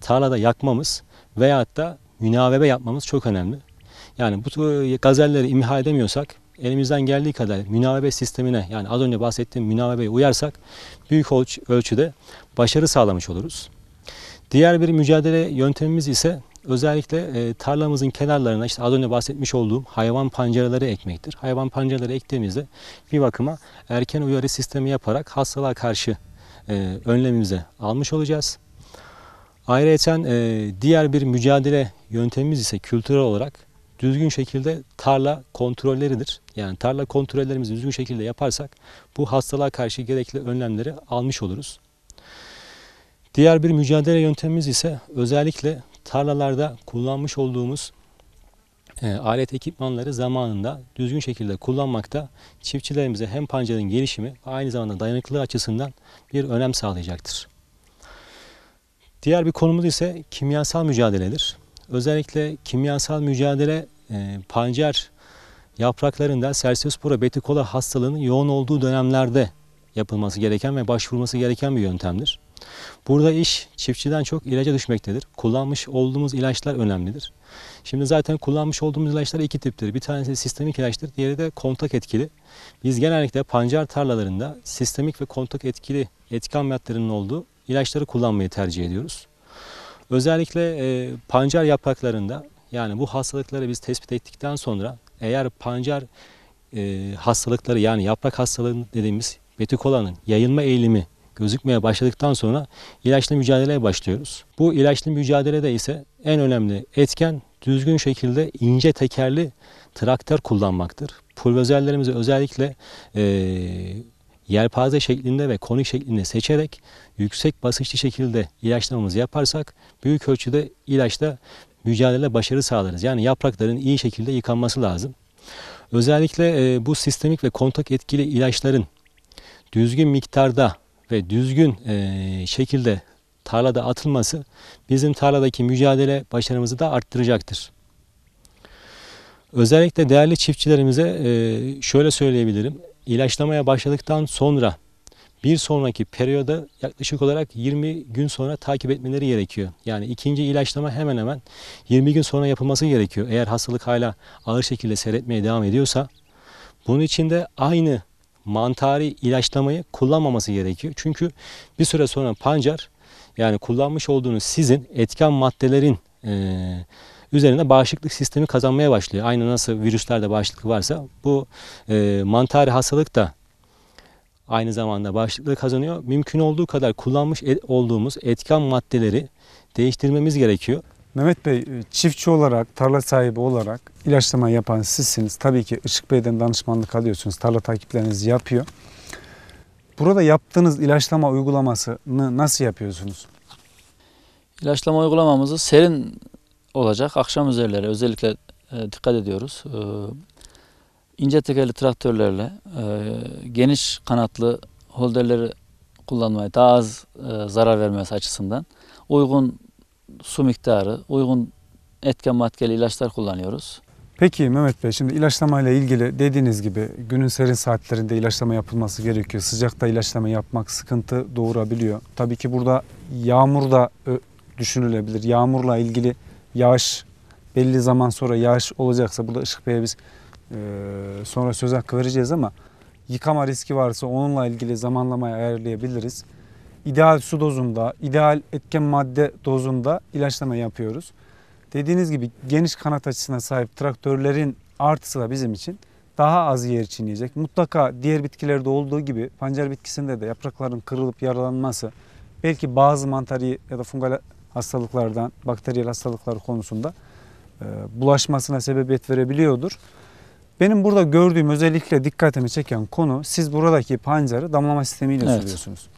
tarlada yakmamız veyahut da münavebe yapmamız çok önemli. Yani bu gazelleri imha edemiyorsak elimizden geldiği kadar münavebe sistemine yani az önce bahsettiğim münavebeye uyarsak büyük ölçüde başarı sağlamış oluruz. Diğer bir mücadele yöntemimiz ise özellikle e, tarlamızın kenarlarına işte az önce bahsetmiş olduğum hayvan pancarları ekmektir. Hayvan pancarları ektiğimizde bir bakıma erken uyarı sistemi yaparak hastalığa karşı e, önlemimize almış olacağız. Ayrıca e, diğer bir mücadele yöntemimiz ise kültürel olarak düzgün şekilde tarla kontrolleridir. Yani tarla kontrollerimizi düzgün şekilde yaparsak bu hastalığa karşı gerekli önlemleri almış oluruz. Diğer bir mücadele yöntemimiz ise özellikle tarlalarda kullanmış olduğumuz e, alet ekipmanları zamanında düzgün şekilde kullanmakta çiftçilerimize hem pancarın gelişimi aynı zamanda dayanıklılığı açısından bir önem sağlayacaktır. Diğer bir konumuz ise kimyasal mücadeledir. Özellikle kimyasal mücadele e, pancar yapraklarında Sersiospora betikola hastalığının yoğun olduğu dönemlerde yapılması gereken ve başvurması gereken bir yöntemdir. Burada iş çiftçiden çok ilaca düşmektedir. Kullanmış olduğumuz ilaçlar önemlidir. Şimdi zaten kullanmış olduğumuz ilaçlar iki tiptir. Bir tanesi sistemik ilaçtır, diğeri de kontak etkili. Biz genellikle pancar tarlalarında sistemik ve kontak etkili etkan maddelerinin olduğu ilaçları kullanmayı tercih ediyoruz. Özellikle e, pancar yapraklarında yani bu hastalıkları biz tespit ettikten sonra eğer pancar e, hastalıkları yani yaprak hastalığı dediğimiz betikolanın yayılma eğilimi gözükmeye başladıktan sonra ilaçlı mücadeleye başlıyoruz. Bu ilaçlı mücadelede ise en önemli etken düzgün şekilde ince tekerli traktör kullanmaktır. Pulvezerlerimizi özellikle e, yelpaze şeklinde ve konik şeklinde seçerek yüksek basınçlı şekilde ilaçlamamızı yaparsak büyük ölçüde ilaçla mücadele başarı sağlarız. Yani yaprakların iyi şekilde yıkanması lazım. Özellikle e, bu sistemik ve kontak etkili ilaçların düzgün miktarda ve düzgün e, şekilde tarlada atılması bizim tarladaki mücadele başarımızı da arttıracaktır. Özellikle değerli çiftçilerimize e, şöyle söyleyebilirim. İlaçlamaya başladıktan sonra bir sonraki periyoda yaklaşık olarak 20 gün sonra takip etmeleri gerekiyor. Yani ikinci ilaçlama hemen hemen 20 gün sonra yapılması gerekiyor. Eğer hastalık hala ağır şekilde seyretmeye devam ediyorsa bunun için de aynı mantari ilaçlamayı kullanmaması gerekiyor. Çünkü bir süre sonra pancar yani kullanmış olduğunuz sizin etken maddelerin e, üzerine bağışıklık sistemi kazanmaya başlıyor. Aynı nasıl virüslerde bağışıklık varsa bu e, mantari hastalık da aynı zamanda bağışıklığı kazanıyor. Mümkün olduğu kadar kullanmış e, olduğumuz etken maddeleri değiştirmemiz gerekiyor. Mehmet Bey e, çiftçi olarak, tarla sahibi olarak ilaçlama yapan sizsiniz. Tabii ki Işık Bey'den danışmanlık alıyorsunuz. Tarla takiplerinizi yapıyor. Burada yaptığınız ilaçlama uygulamasını nasıl yapıyorsunuz? İlaçlama uygulamamızı serin olacak. Akşam üzerleri özellikle e, dikkat ediyoruz. E, ince tekerli traktörlerle geniş kanatlı holderleri kullanmayı daha az zarar vermesi açısından uygun su miktarı, uygun etken maddeli ilaçlar kullanıyoruz. Peki Mehmet Bey şimdi ilaçlamayla ilgili dediğiniz gibi günün serin saatlerinde ilaçlama yapılması gerekiyor. Sıcakta ilaçlama yapmak sıkıntı doğurabiliyor. Tabii ki burada yağmur da düşünülebilir. Yağmurla ilgili yağış belli zaman sonra yağış olacaksa burada Işık Bey'e biz e, sonra söz hakkı vereceğiz ama yıkama riski varsa onunla ilgili zamanlamayı ayarlayabiliriz ideal su dozunda, ideal etken madde dozunda ilaçlama yapıyoruz. Dediğiniz gibi geniş kanat açısına sahip traktörlerin artısı da bizim için daha az yer çiğneyecek. Mutlaka diğer bitkilerde olduğu gibi pancar bitkisinde de yaprakların kırılıp yaralanması, belki bazı mantarı ya da fungal hastalıklardan, bakteriyel hastalıklar konusunda e, bulaşmasına sebebiyet verebiliyordur. Benim burada gördüğüm özellikle dikkatimi çeken konu siz buradaki pancarı damlama sistemiyle evet. sürüyorsunuz.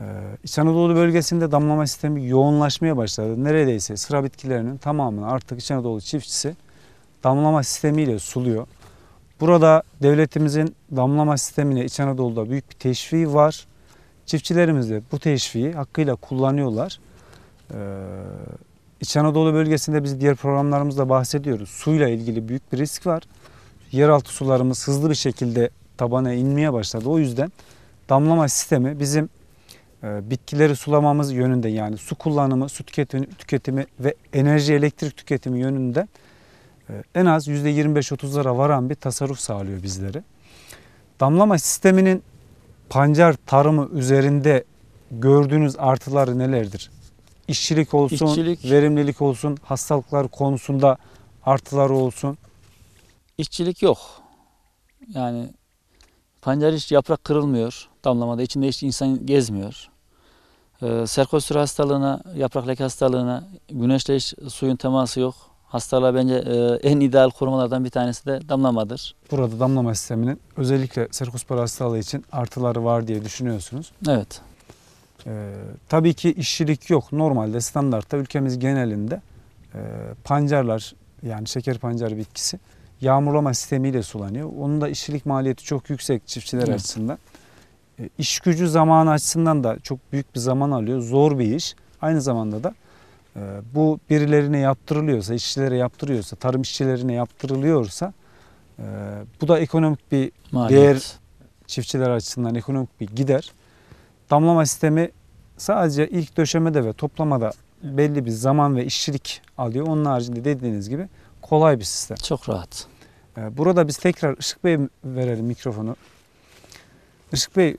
Ee, İç Anadolu bölgesinde damlama sistemi yoğunlaşmaya başladı. Neredeyse sıra bitkilerinin tamamını artık İç Anadolu çiftçisi damlama sistemiyle suluyor. Burada devletimizin damlama sistemine İç Anadolu'da büyük bir teşviği var. Çiftçilerimiz de bu teşviği hakkıyla kullanıyorlar. Ee, İç Anadolu bölgesinde biz diğer programlarımızda bahsediyoruz. Suyla ilgili büyük bir risk var. Yeraltı sularımız hızlı bir şekilde tabana inmeye başladı. O yüzden damlama sistemi bizim e, bitkileri sulamamız yönünde yani su kullanımı, su tüketimi, tüketimi ve enerji elektrik tüketimi yönünde e, en az %25-30'lara varan bir tasarruf sağlıyor bizleri. Damlama sisteminin pancar tarımı üzerinde gördüğünüz artıları nelerdir? İşçilik olsun, İşçilik, verimlilik olsun, hastalıklar konusunda artıları olsun. İşçilik yok. Yani pancar hiç yaprak kırılmıyor damlamada. İçinde hiç insan gezmiyor. E, ee, serkostür hastalığına, yaprak leke hastalığına güneşle hiç suyun teması yok. Hastalığa bence e, en ideal korumalardan bir tanesi de damlamadır. Burada damlama sisteminin özellikle serkospor hastalığı için artıları var diye düşünüyorsunuz. Evet. E, tabii ki işçilik yok. Normalde standartta ülkemiz genelinde e, pancarlar yani şeker pancarı bitkisi yağmurlama sistemiyle sulanıyor. Onun da işçilik maliyeti çok yüksek çiftçiler evet. açısından. E, iş gücü zamanı açısından da çok büyük bir zaman alıyor. Zor bir iş. Aynı zamanda da e, bu birilerine yaptırılıyorsa, işçilere yaptırıyorsa, tarım işçilerine yaptırılıyorsa e, bu da ekonomik bir Maliyet. değer çiftçiler açısından ekonomik bir gider. Damlama sistemi sadece ilk döşemede ve toplamada belli bir zaman ve işçilik alıyor. Onun haricinde dediğiniz gibi kolay bir sistem. Çok rahat. Burada biz tekrar Işık Bey verelim mikrofonu. Işık Bey, e,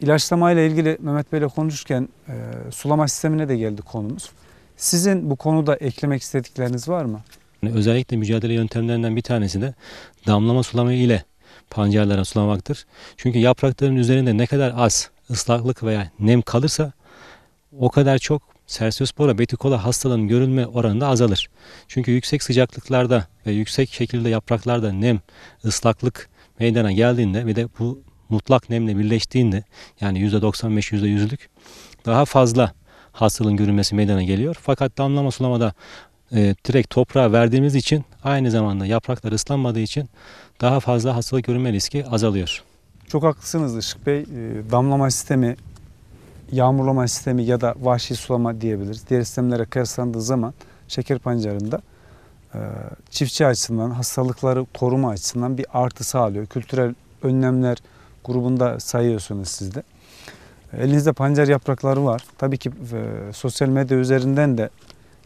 ilaçlamayla ilgili Mehmet Bey ile konuşurken e, sulama sistemine de geldi konumuz. Sizin bu konuda eklemek istedikleriniz var mı? Özellikle mücadele yöntemlerinden bir tanesi de damlama sulama ile pancarlara sulamaktır. Çünkü yaprakların üzerinde ne kadar az ıslaklık veya nem kalırsa o kadar çok Sersiospora betikola hastalığının görülme oranı da azalır. Çünkü yüksek sıcaklıklarda ve yüksek şekilde yapraklarda nem, ıslaklık meydana geldiğinde ve de bu mutlak nemle birleştiğinde yani %95 %100'lük daha fazla hastalığın görünmesi meydana geliyor. Fakat damlama sulamada e, direkt toprağa verdiğimiz için aynı zamanda yapraklar ıslanmadığı için daha fazla hastalık görünme riski azalıyor. Çok haklısınız Işık Bey. E, damlama sistemi, yağmurlama sistemi ya da vahşi sulama diyebiliriz. Diğer sistemlere kıyaslandığı zaman şeker pancarında e, çiftçi açısından, hastalıkları koruma açısından bir artı sağlıyor. Kültürel önlemler grubunda sayıyorsunuz siz de. Elinizde pancar yaprakları var. Tabii ki e, sosyal medya üzerinden de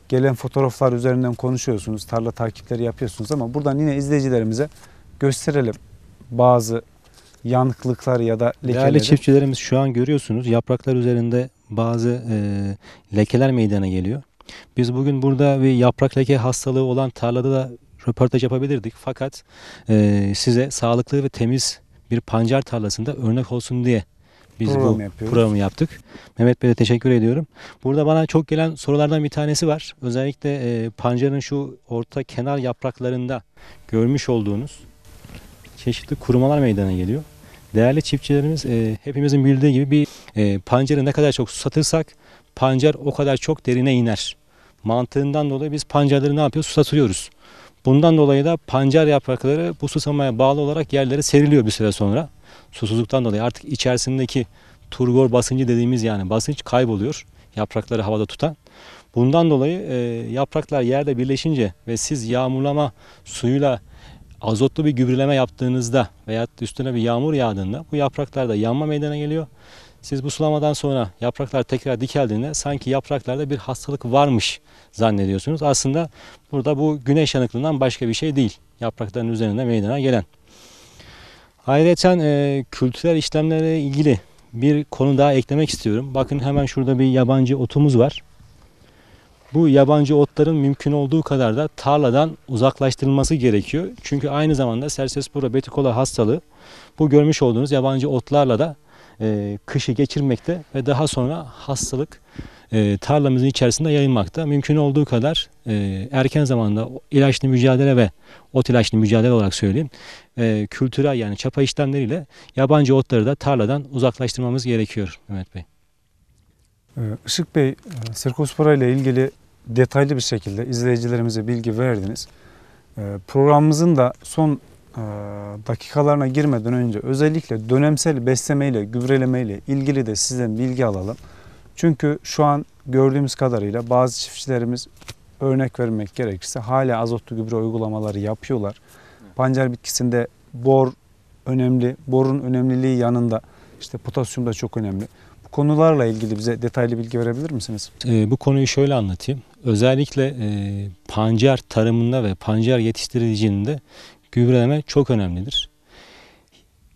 gelen fotoğraflar üzerinden konuşuyorsunuz. Tarla takipleri yapıyorsunuz ama buradan yine izleyicilerimize gösterelim bazı yanıklıklar ya da lekeleri. Değerli çiftçilerimiz şu an görüyorsunuz yapraklar üzerinde bazı e, lekeler meydana geliyor. Biz bugün burada bir yaprak leke hastalığı olan tarlada da röportaj yapabilirdik. Fakat e, size sağlıklı ve temiz bir pancar tarlasında örnek olsun diye biz Program bu yapıyoruz. programı yaptık. Mehmet Bey'e teşekkür ediyorum. Burada bana çok gelen sorulardan bir tanesi var. Özellikle e, pancarın şu orta kenar yapraklarında görmüş olduğunuz çeşitli kurumalar meydana geliyor. Değerli çiftçilerimiz e, hepimizin bildiği gibi bir e, pancarı ne kadar çok susatırsak pancar o kadar çok derine iner. Mantığından dolayı biz pancarları ne yapıyoruz? Susatıyoruz. Bundan dolayı da pancar yaprakları bu susamaya bağlı olarak yerlere seriliyor bir süre sonra. Susuzluktan dolayı artık içerisindeki turgor basıncı dediğimiz yani basınç kayboluyor yaprakları havada tutan. Bundan dolayı e, yapraklar yerde birleşince ve siz yağmurlama suyuyla azotlu bir gübreleme yaptığınızda veya üstüne bir yağmur yağdığında bu yapraklarda yanma meydana geliyor. Siz bu sulamadan sonra yapraklar tekrar dikeldiğinde sanki yapraklarda bir hastalık varmış zannediyorsunuz. Aslında burada bu güneş yanıklığından başka bir şey değil. Yaprakların üzerinde meydana gelen. Ayrıca e, kültürel işlemlere ilgili bir konu daha eklemek istiyorum. Bakın hemen şurada bir yabancı otumuz var. Bu yabancı otların mümkün olduğu kadar da tarladan uzaklaştırılması gerekiyor. Çünkü aynı zamanda Sersesporu betikola hastalığı bu görmüş olduğunuz yabancı otlarla da e, kışı geçirmekte ve daha sonra hastalık e, tarlamızın içerisinde yayılmakta. Mümkün olduğu kadar e, erken zamanda ilaçlı mücadele ve ot ilaçlı mücadele olarak söyleyeyim. E, kültürel yani çapa işlemleriyle yabancı otları da tarladan uzaklaştırmamız gerekiyor Mehmet Bey. E, Işık Bey, e, Sirkospora ile ilgili detaylı bir şekilde izleyicilerimize bilgi verdiniz. E, programımızın da son ee, dakikalarına girmeden önce özellikle dönemsel beslemeyle, gübrelemeyle ilgili de sizden bilgi alalım. Çünkü şu an gördüğümüz kadarıyla bazı çiftçilerimiz örnek vermek gerekirse hala azotlu gübre uygulamaları yapıyorlar. Pancar bitkisinde bor önemli, borun önemliliği yanında işte potasyum da çok önemli. Bu konularla ilgili bize detaylı bilgi verebilir misiniz? E, bu konuyu şöyle anlatayım. Özellikle e, pancar tarımında ve pancar yetiştiriciliğinde gübreleme çok önemlidir.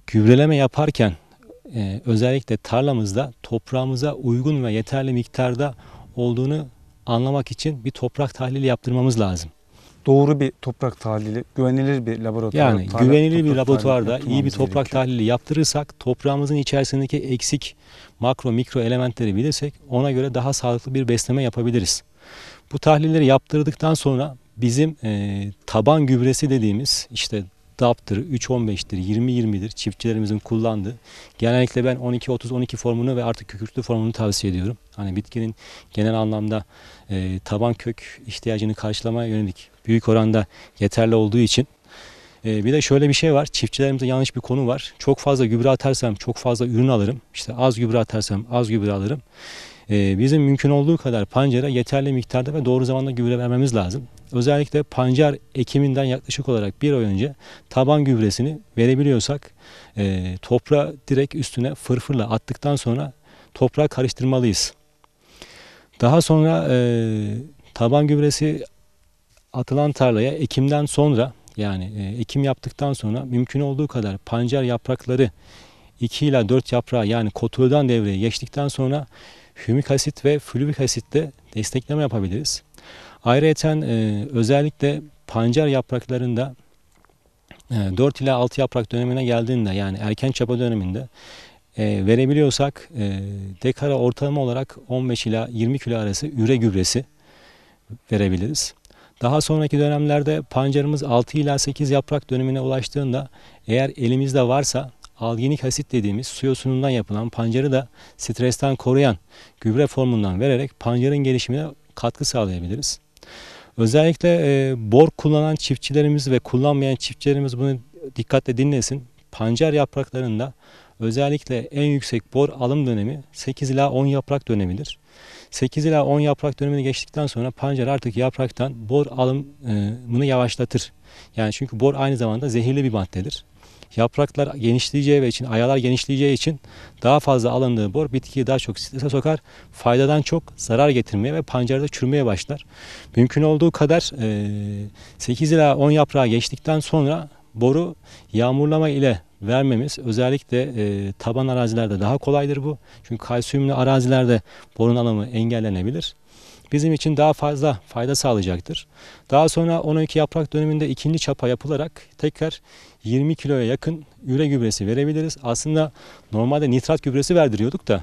Gübreleme yaparken e, özellikle tarlamızda toprağımıza uygun ve yeterli miktarda olduğunu anlamak için bir toprak tahlili yaptırmamız lazım. Doğru bir toprak tahlili, güvenilir bir laboratuvarda, Yani tarla, güvenilir bir laboratuvarda iyi bir toprak gerekiyor. tahlili yaptırırsak toprağımızın içerisindeki eksik makro mikro elementleri bilirsek ona göre daha sağlıklı bir besleme yapabiliriz. Bu tahlilleri yaptırdıktan sonra Bizim e, taban gübresi dediğimiz işte DAP'tır, 3.15'tir, 20-20'dir çiftçilerimizin kullandığı. Genellikle ben 12-30-12 formunu ve artık kükürtlü formunu tavsiye ediyorum. Hani bitkinin genel anlamda e, taban kök ihtiyacını karşılamaya yönelik büyük oranda yeterli olduğu için. E, bir de şöyle bir şey var, çiftçilerimizde yanlış bir konu var. Çok fazla gübre atarsam çok fazla ürün alırım, İşte az gübre atarsam az gübre alırım. Ee, bizim mümkün olduğu kadar pancara yeterli miktarda ve doğru zamanda gübre vermemiz lazım. Özellikle pancar ekiminden yaklaşık olarak bir ay önce taban gübresini verebiliyorsak e, toprağa direkt üstüne fırfırla attıktan sonra toprağı karıştırmalıyız. Daha sonra e, taban gübresi atılan tarlaya ekimden sonra yani e, ekim yaptıktan sonra mümkün olduğu kadar pancar yaprakları 2 ila 4 yaprağı yani kotuldan devreye geçtikten sonra hümik asit ve flüvik asitle destekleme yapabiliriz. Ayrıca e, özellikle pancar yapraklarında 4 e, ila 6 yaprak dönemine geldiğinde yani erken çapa döneminde e, verebiliyorsak e, dekara ortalama olarak 15 ila 20 kilo arası üre gübresi verebiliriz. Daha sonraki dönemlerde pancarımız 6 ila 8 yaprak dönemine ulaştığında eğer elimizde varsa alginik asit dediğimiz suya sunumdan yapılan pancarı da stresten koruyan gübre formundan vererek pancarın gelişimine katkı sağlayabiliriz. Özellikle e, bor kullanan çiftçilerimiz ve kullanmayan çiftçilerimiz bunu dikkatle dinlesin. Pancar yapraklarında özellikle en yüksek bor alım dönemi 8 ila 10 yaprak dönemidir. 8 ila 10 yaprak dönemini geçtikten sonra pancar artık yapraktan bor alımını yavaşlatır. Yani çünkü bor aynı zamanda zehirli bir maddedir. Yapraklar genişleyeceği ve için, ayalar genişleyeceği için daha fazla alındığı bor bitkiyi daha çok strese sokar. Faydadan çok zarar getirmeye ve pancarda çürümeye başlar. Mümkün olduğu kadar 8 ila 10 yaprağı geçtikten sonra boru yağmurlama ile vermemiz özellikle e, taban arazilerde daha kolaydır bu. Çünkü kalsiyumlu arazilerde borun alımı engellenebilir bizim için daha fazla fayda sağlayacaktır. Daha sonra 12 yaprak döneminde ikinci çapa yapılarak tekrar 20 kiloya yakın üre gübresi verebiliriz. Aslında normalde nitrat gübresi verdiriyorduk da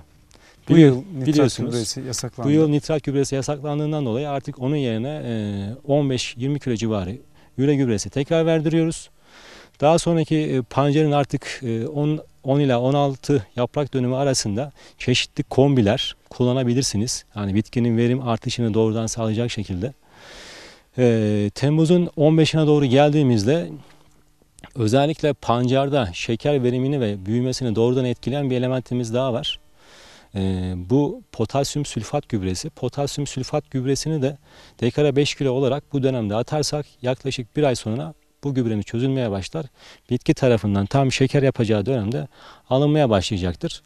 bu yıl nitrat gübresi yasaklandı. Bu yıl nitrat gübresi yasaklandığından dolayı artık onun yerine 15-20 e, kilo civarı üre gübresi tekrar verdiriyoruz. Daha sonraki e, pancarın artık 10, e, 10 ila 16 yaprak dönümü arasında çeşitli kombiler, kullanabilirsiniz. Yani bitkinin verim artışını doğrudan sağlayacak şekilde. E, Temmuz'un 15'ine doğru geldiğimizde özellikle pancarda şeker verimini ve büyümesini doğrudan etkileyen bir elementimiz daha var. E, bu potasyum sülfat gübresi. Potasyum sülfat gübresini de dekara 5 kilo olarak bu dönemde atarsak yaklaşık bir ay sonra bu gübremiz çözülmeye başlar. Bitki tarafından tam şeker yapacağı dönemde alınmaya başlayacaktır.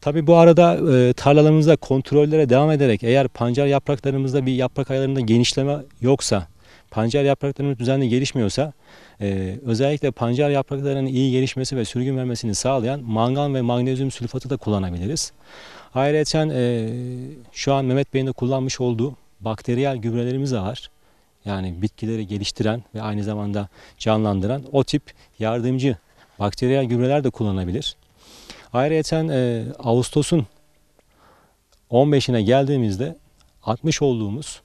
Tabii bu arada e, tarlalarımızda kontrollere devam ederek eğer pancar yapraklarımızda bir yaprak aylarında genişleme yoksa, pancar yapraklarımız düzenli gelişmiyorsa, e, özellikle pancar yapraklarının iyi gelişmesi ve sürgün vermesini sağlayan mangan ve magnezyum sülfatı da kullanabiliriz. Ayrıca e, şu an Mehmet Bey'in de kullanmış olduğu bakteriyel gübrelerimiz de var. Yani bitkileri geliştiren ve aynı zamanda canlandıran o tip yardımcı bakteriyel gübreler de kullanabilir. Ayrıca e, Ağustos'un 15'ine geldiğimizde atmış olduğumuz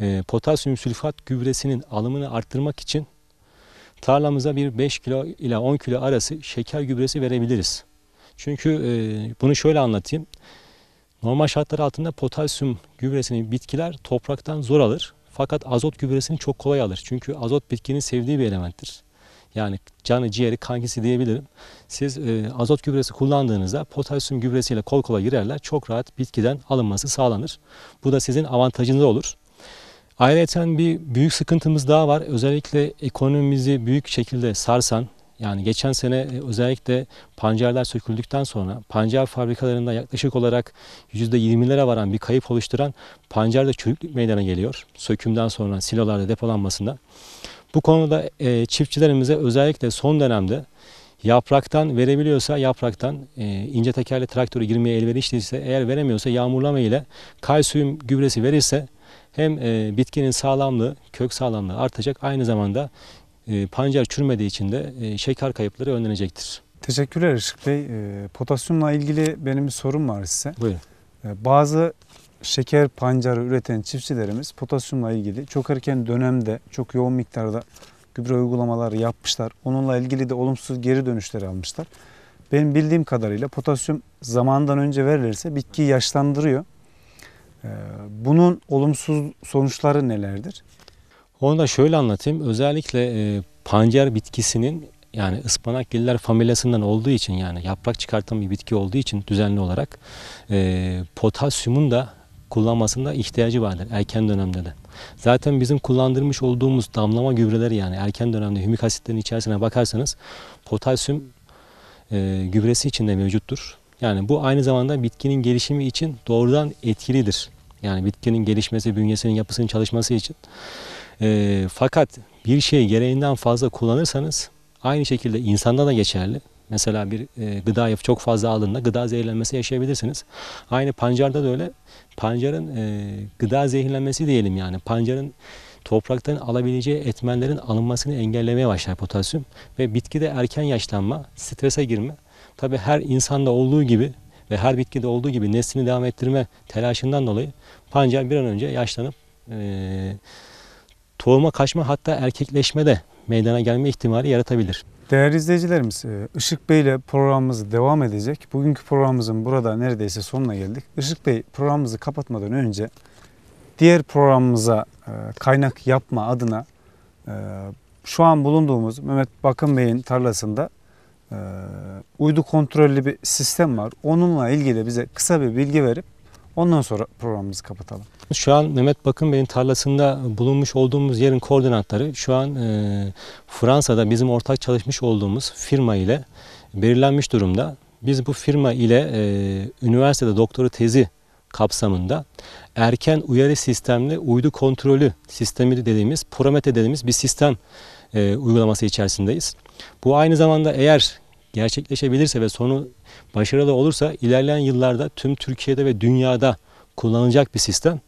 e, potasyum sülfat gübresinin alımını arttırmak için tarlamıza bir 5 kilo ile 10 kilo arası şeker gübresi verebiliriz. Çünkü e, bunu şöyle anlatayım. Normal şartlar altında potasyum gübresini bitkiler topraktan zor alır. Fakat azot gübresini çok kolay alır. Çünkü azot bitkinin sevdiği bir elementtir. Yani canı ciğeri kankisi diyebilirim. Siz e, azot gübresi kullandığınızda potasyum gübresiyle kol kola girerler. Çok rahat bitkiden alınması sağlanır. Bu da sizin avantajınız olur. Ayrıca bir büyük sıkıntımız daha var. Özellikle ekonomimizi büyük şekilde sarsan yani geçen sene e, özellikle pancarlar söküldükten sonra pancar fabrikalarında yaklaşık olarak %20'lere varan bir kayıp oluşturan pancar da çürüklük meydana geliyor. Sökümden sonra silolarda depolanmasından. Bu konuda e, çiftçilerimize özellikle son dönemde yapraktan verebiliyorsa yapraktan e, ince tekerli traktörü girmeye elverişliyse eğer veremiyorsa yağmurlama ile kalsiyum gübresi verirse hem e, bitkinin sağlamlığı, kök sağlamlığı artacak aynı zamanda e, pancar çürmediği için de e, şeker kayıpları önlenecektir. Teşekkürler Işık Bey. E, potasyumla ilgili benim bir sorum var size. Buyurun. E, bazı şeker pancarı üreten çiftçilerimiz potasyumla ilgili çok erken dönemde çok yoğun miktarda gübre uygulamaları yapmışlar. Onunla ilgili de olumsuz geri dönüşleri almışlar. Benim bildiğim kadarıyla potasyum zamandan önce verilirse bitkiyi yaşlandırıyor. Ee, bunun olumsuz sonuçları nelerdir? Onu da şöyle anlatayım. Özellikle e, pancar bitkisinin yani ıspanakgiller familyasından olduğu için yani yaprak çıkartan bir bitki olduğu için düzenli olarak e, potasyumun da kullanmasında ihtiyacı vardır erken dönemde de. Zaten bizim kullandırmış olduğumuz damlama gübreleri yani erken dönemde hümik asitlerin içerisine bakarsanız potasyum e, gübresi içinde mevcuttur. Yani bu aynı zamanda bitkinin gelişimi için doğrudan etkilidir. Yani bitkinin gelişmesi, bünyesinin yapısının çalışması için. E, fakat bir şey gereğinden fazla kullanırsanız aynı şekilde insanda da geçerli. Mesela bir e, gıda çok fazla aldığında gıda zehirlenmesi yaşayabilirsiniz. Aynı pancarda da öyle pancarın e, gıda zehirlenmesi diyelim yani pancarın topraktan alabileceği etmenlerin alınmasını engellemeye başlar potasyum ve bitkide erken yaşlanma, strese girme. Tabi her insanda olduğu gibi ve her bitkide olduğu gibi neslini devam ettirme telaşından dolayı pancar bir an önce yaşlanıp e, tohuma kaçma hatta erkekleşme de meydana gelme ihtimali yaratabilir. Değerli izleyicilerimiz, e, Işık Bey ile programımız devam edecek. Bugünkü programımızın burada neredeyse sonuna geldik. Işık Bey programımızı kapatmadan önce diğer programımıza e, kaynak yapma adına e, şu an bulunduğumuz Mehmet Bakın Bey'in tarlasında uydu kontrollü bir sistem var. Onunla ilgili bize kısa bir bilgi verip Ondan sonra programımızı kapatalım. Şu an Mehmet Bakın Bey'in tarlasında bulunmuş olduğumuz yerin koordinatları şu an e, Fransa'da bizim ortak çalışmış olduğumuz firma ile belirlenmiş durumda. Biz bu firma ile e, üniversitede doktora tezi kapsamında erken uyarı sistemli uydu kontrolü sistemi dediğimiz, Promete dediğimiz bir sistem e, uygulaması içerisindeyiz. Bu aynı zamanda eğer gerçekleşebilirse ve sonu başarılı olursa ilerleyen yıllarda tüm Türkiye'de ve dünyada kullanılacak bir sistem.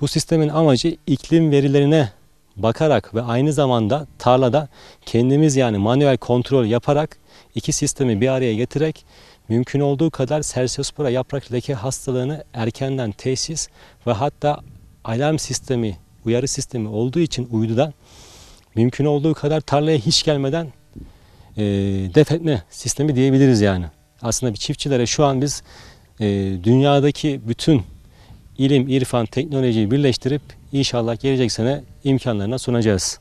Bu sistemin amacı iklim verilerine bakarak ve aynı zamanda tarlada kendimiz yani manuel kontrol yaparak iki sistemi bir araya getirerek mümkün olduğu kadar sersiospora yaprak leke hastalığını erkenden tesis ve hatta alarm sistemi, uyarı sistemi olduğu için uydudan mümkün olduğu kadar tarlaya hiç gelmeden e, def etme sistemi diyebiliriz yani aslında bir çiftçilere şu an biz e, dünyadaki bütün ilim, irfan, teknolojiyi birleştirip inşallah gelecek sene imkanlarına sunacağız.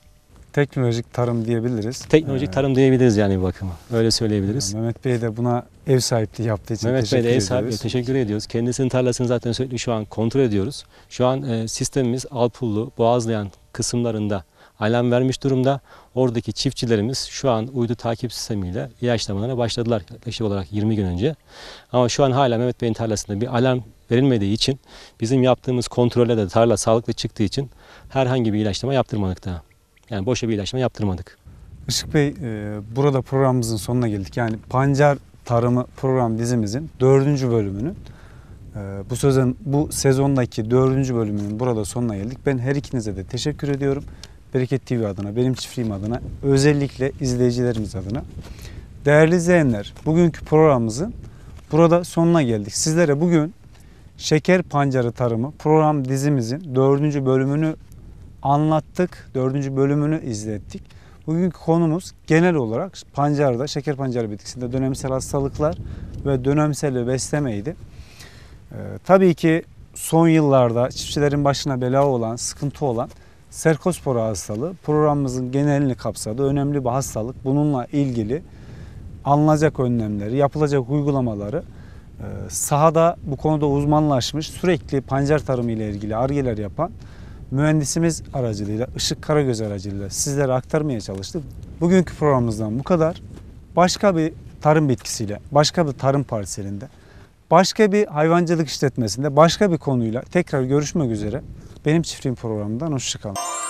Teknolojik tarım diyebiliriz. Teknolojik ee, tarım diyebiliriz yani bir bakıma. Öyle söyleyebiliriz. Mehmet Bey de buna ev sahipliği yaptığı için Mehmet teşekkür Bey de ev sahipliği teşekkür ediyoruz. Kendisinin tarlasını zaten sürekli şu an kontrol ediyoruz. Şu an e, sistemimiz Alpullu, Boğazlayan kısımlarında alarm vermiş durumda. Oradaki çiftçilerimiz şu an uydu takip sistemiyle ilaçlamalarına başladılar yaklaşık olarak 20 gün önce. Ama şu an hala Mehmet Bey'in tarlasında bir alarm verilmediği için bizim yaptığımız kontrole de tarla sağlıklı çıktığı için herhangi bir ilaçlama yaptırmadık daha. Yani boşa bir ilaçlama yaptırmadık. Işık Bey, e, burada programımızın sonuna geldik. Yani Pancar Tarımı program dizimizin dördüncü bölümünün e, bu sözün bu sezondaki dördüncü bölümünün burada sonuna geldik. Ben her ikinize de teşekkür ediyorum. Bereket TV adına, benim çiftliğim adına, özellikle izleyicilerimiz adına. Değerli izleyenler, bugünkü programımızın burada sonuna geldik. Sizlere bugün Şeker Pancarı Tarımı program dizimizin dördüncü bölümünü anlattık, dördüncü bölümünü izlettik. Bugünkü konumuz genel olarak pancarda, şeker pancarı bitkisinde dönemsel hastalıklar ve dönemsel beslemeydi. Ee, tabii ki son yıllarda çiftçilerin başına bela olan, sıkıntı olan Serkospora hastalığı programımızın genelini kapsadı. Önemli bir hastalık. Bununla ilgili alınacak önlemleri, yapılacak uygulamaları e, sahada bu konuda uzmanlaşmış, sürekli pancar tarımı ile ilgili argeler yapan mühendisimiz aracılığıyla, Işık Karagöz aracılığıyla sizlere aktarmaya çalıştık. Bugünkü programımızdan bu kadar. Başka bir tarım bitkisiyle, başka bir tarım parselinde, başka bir hayvancılık işletmesinde, başka bir konuyla tekrar görüşmek üzere. Benim Çiftliğim programından hoşçakalın.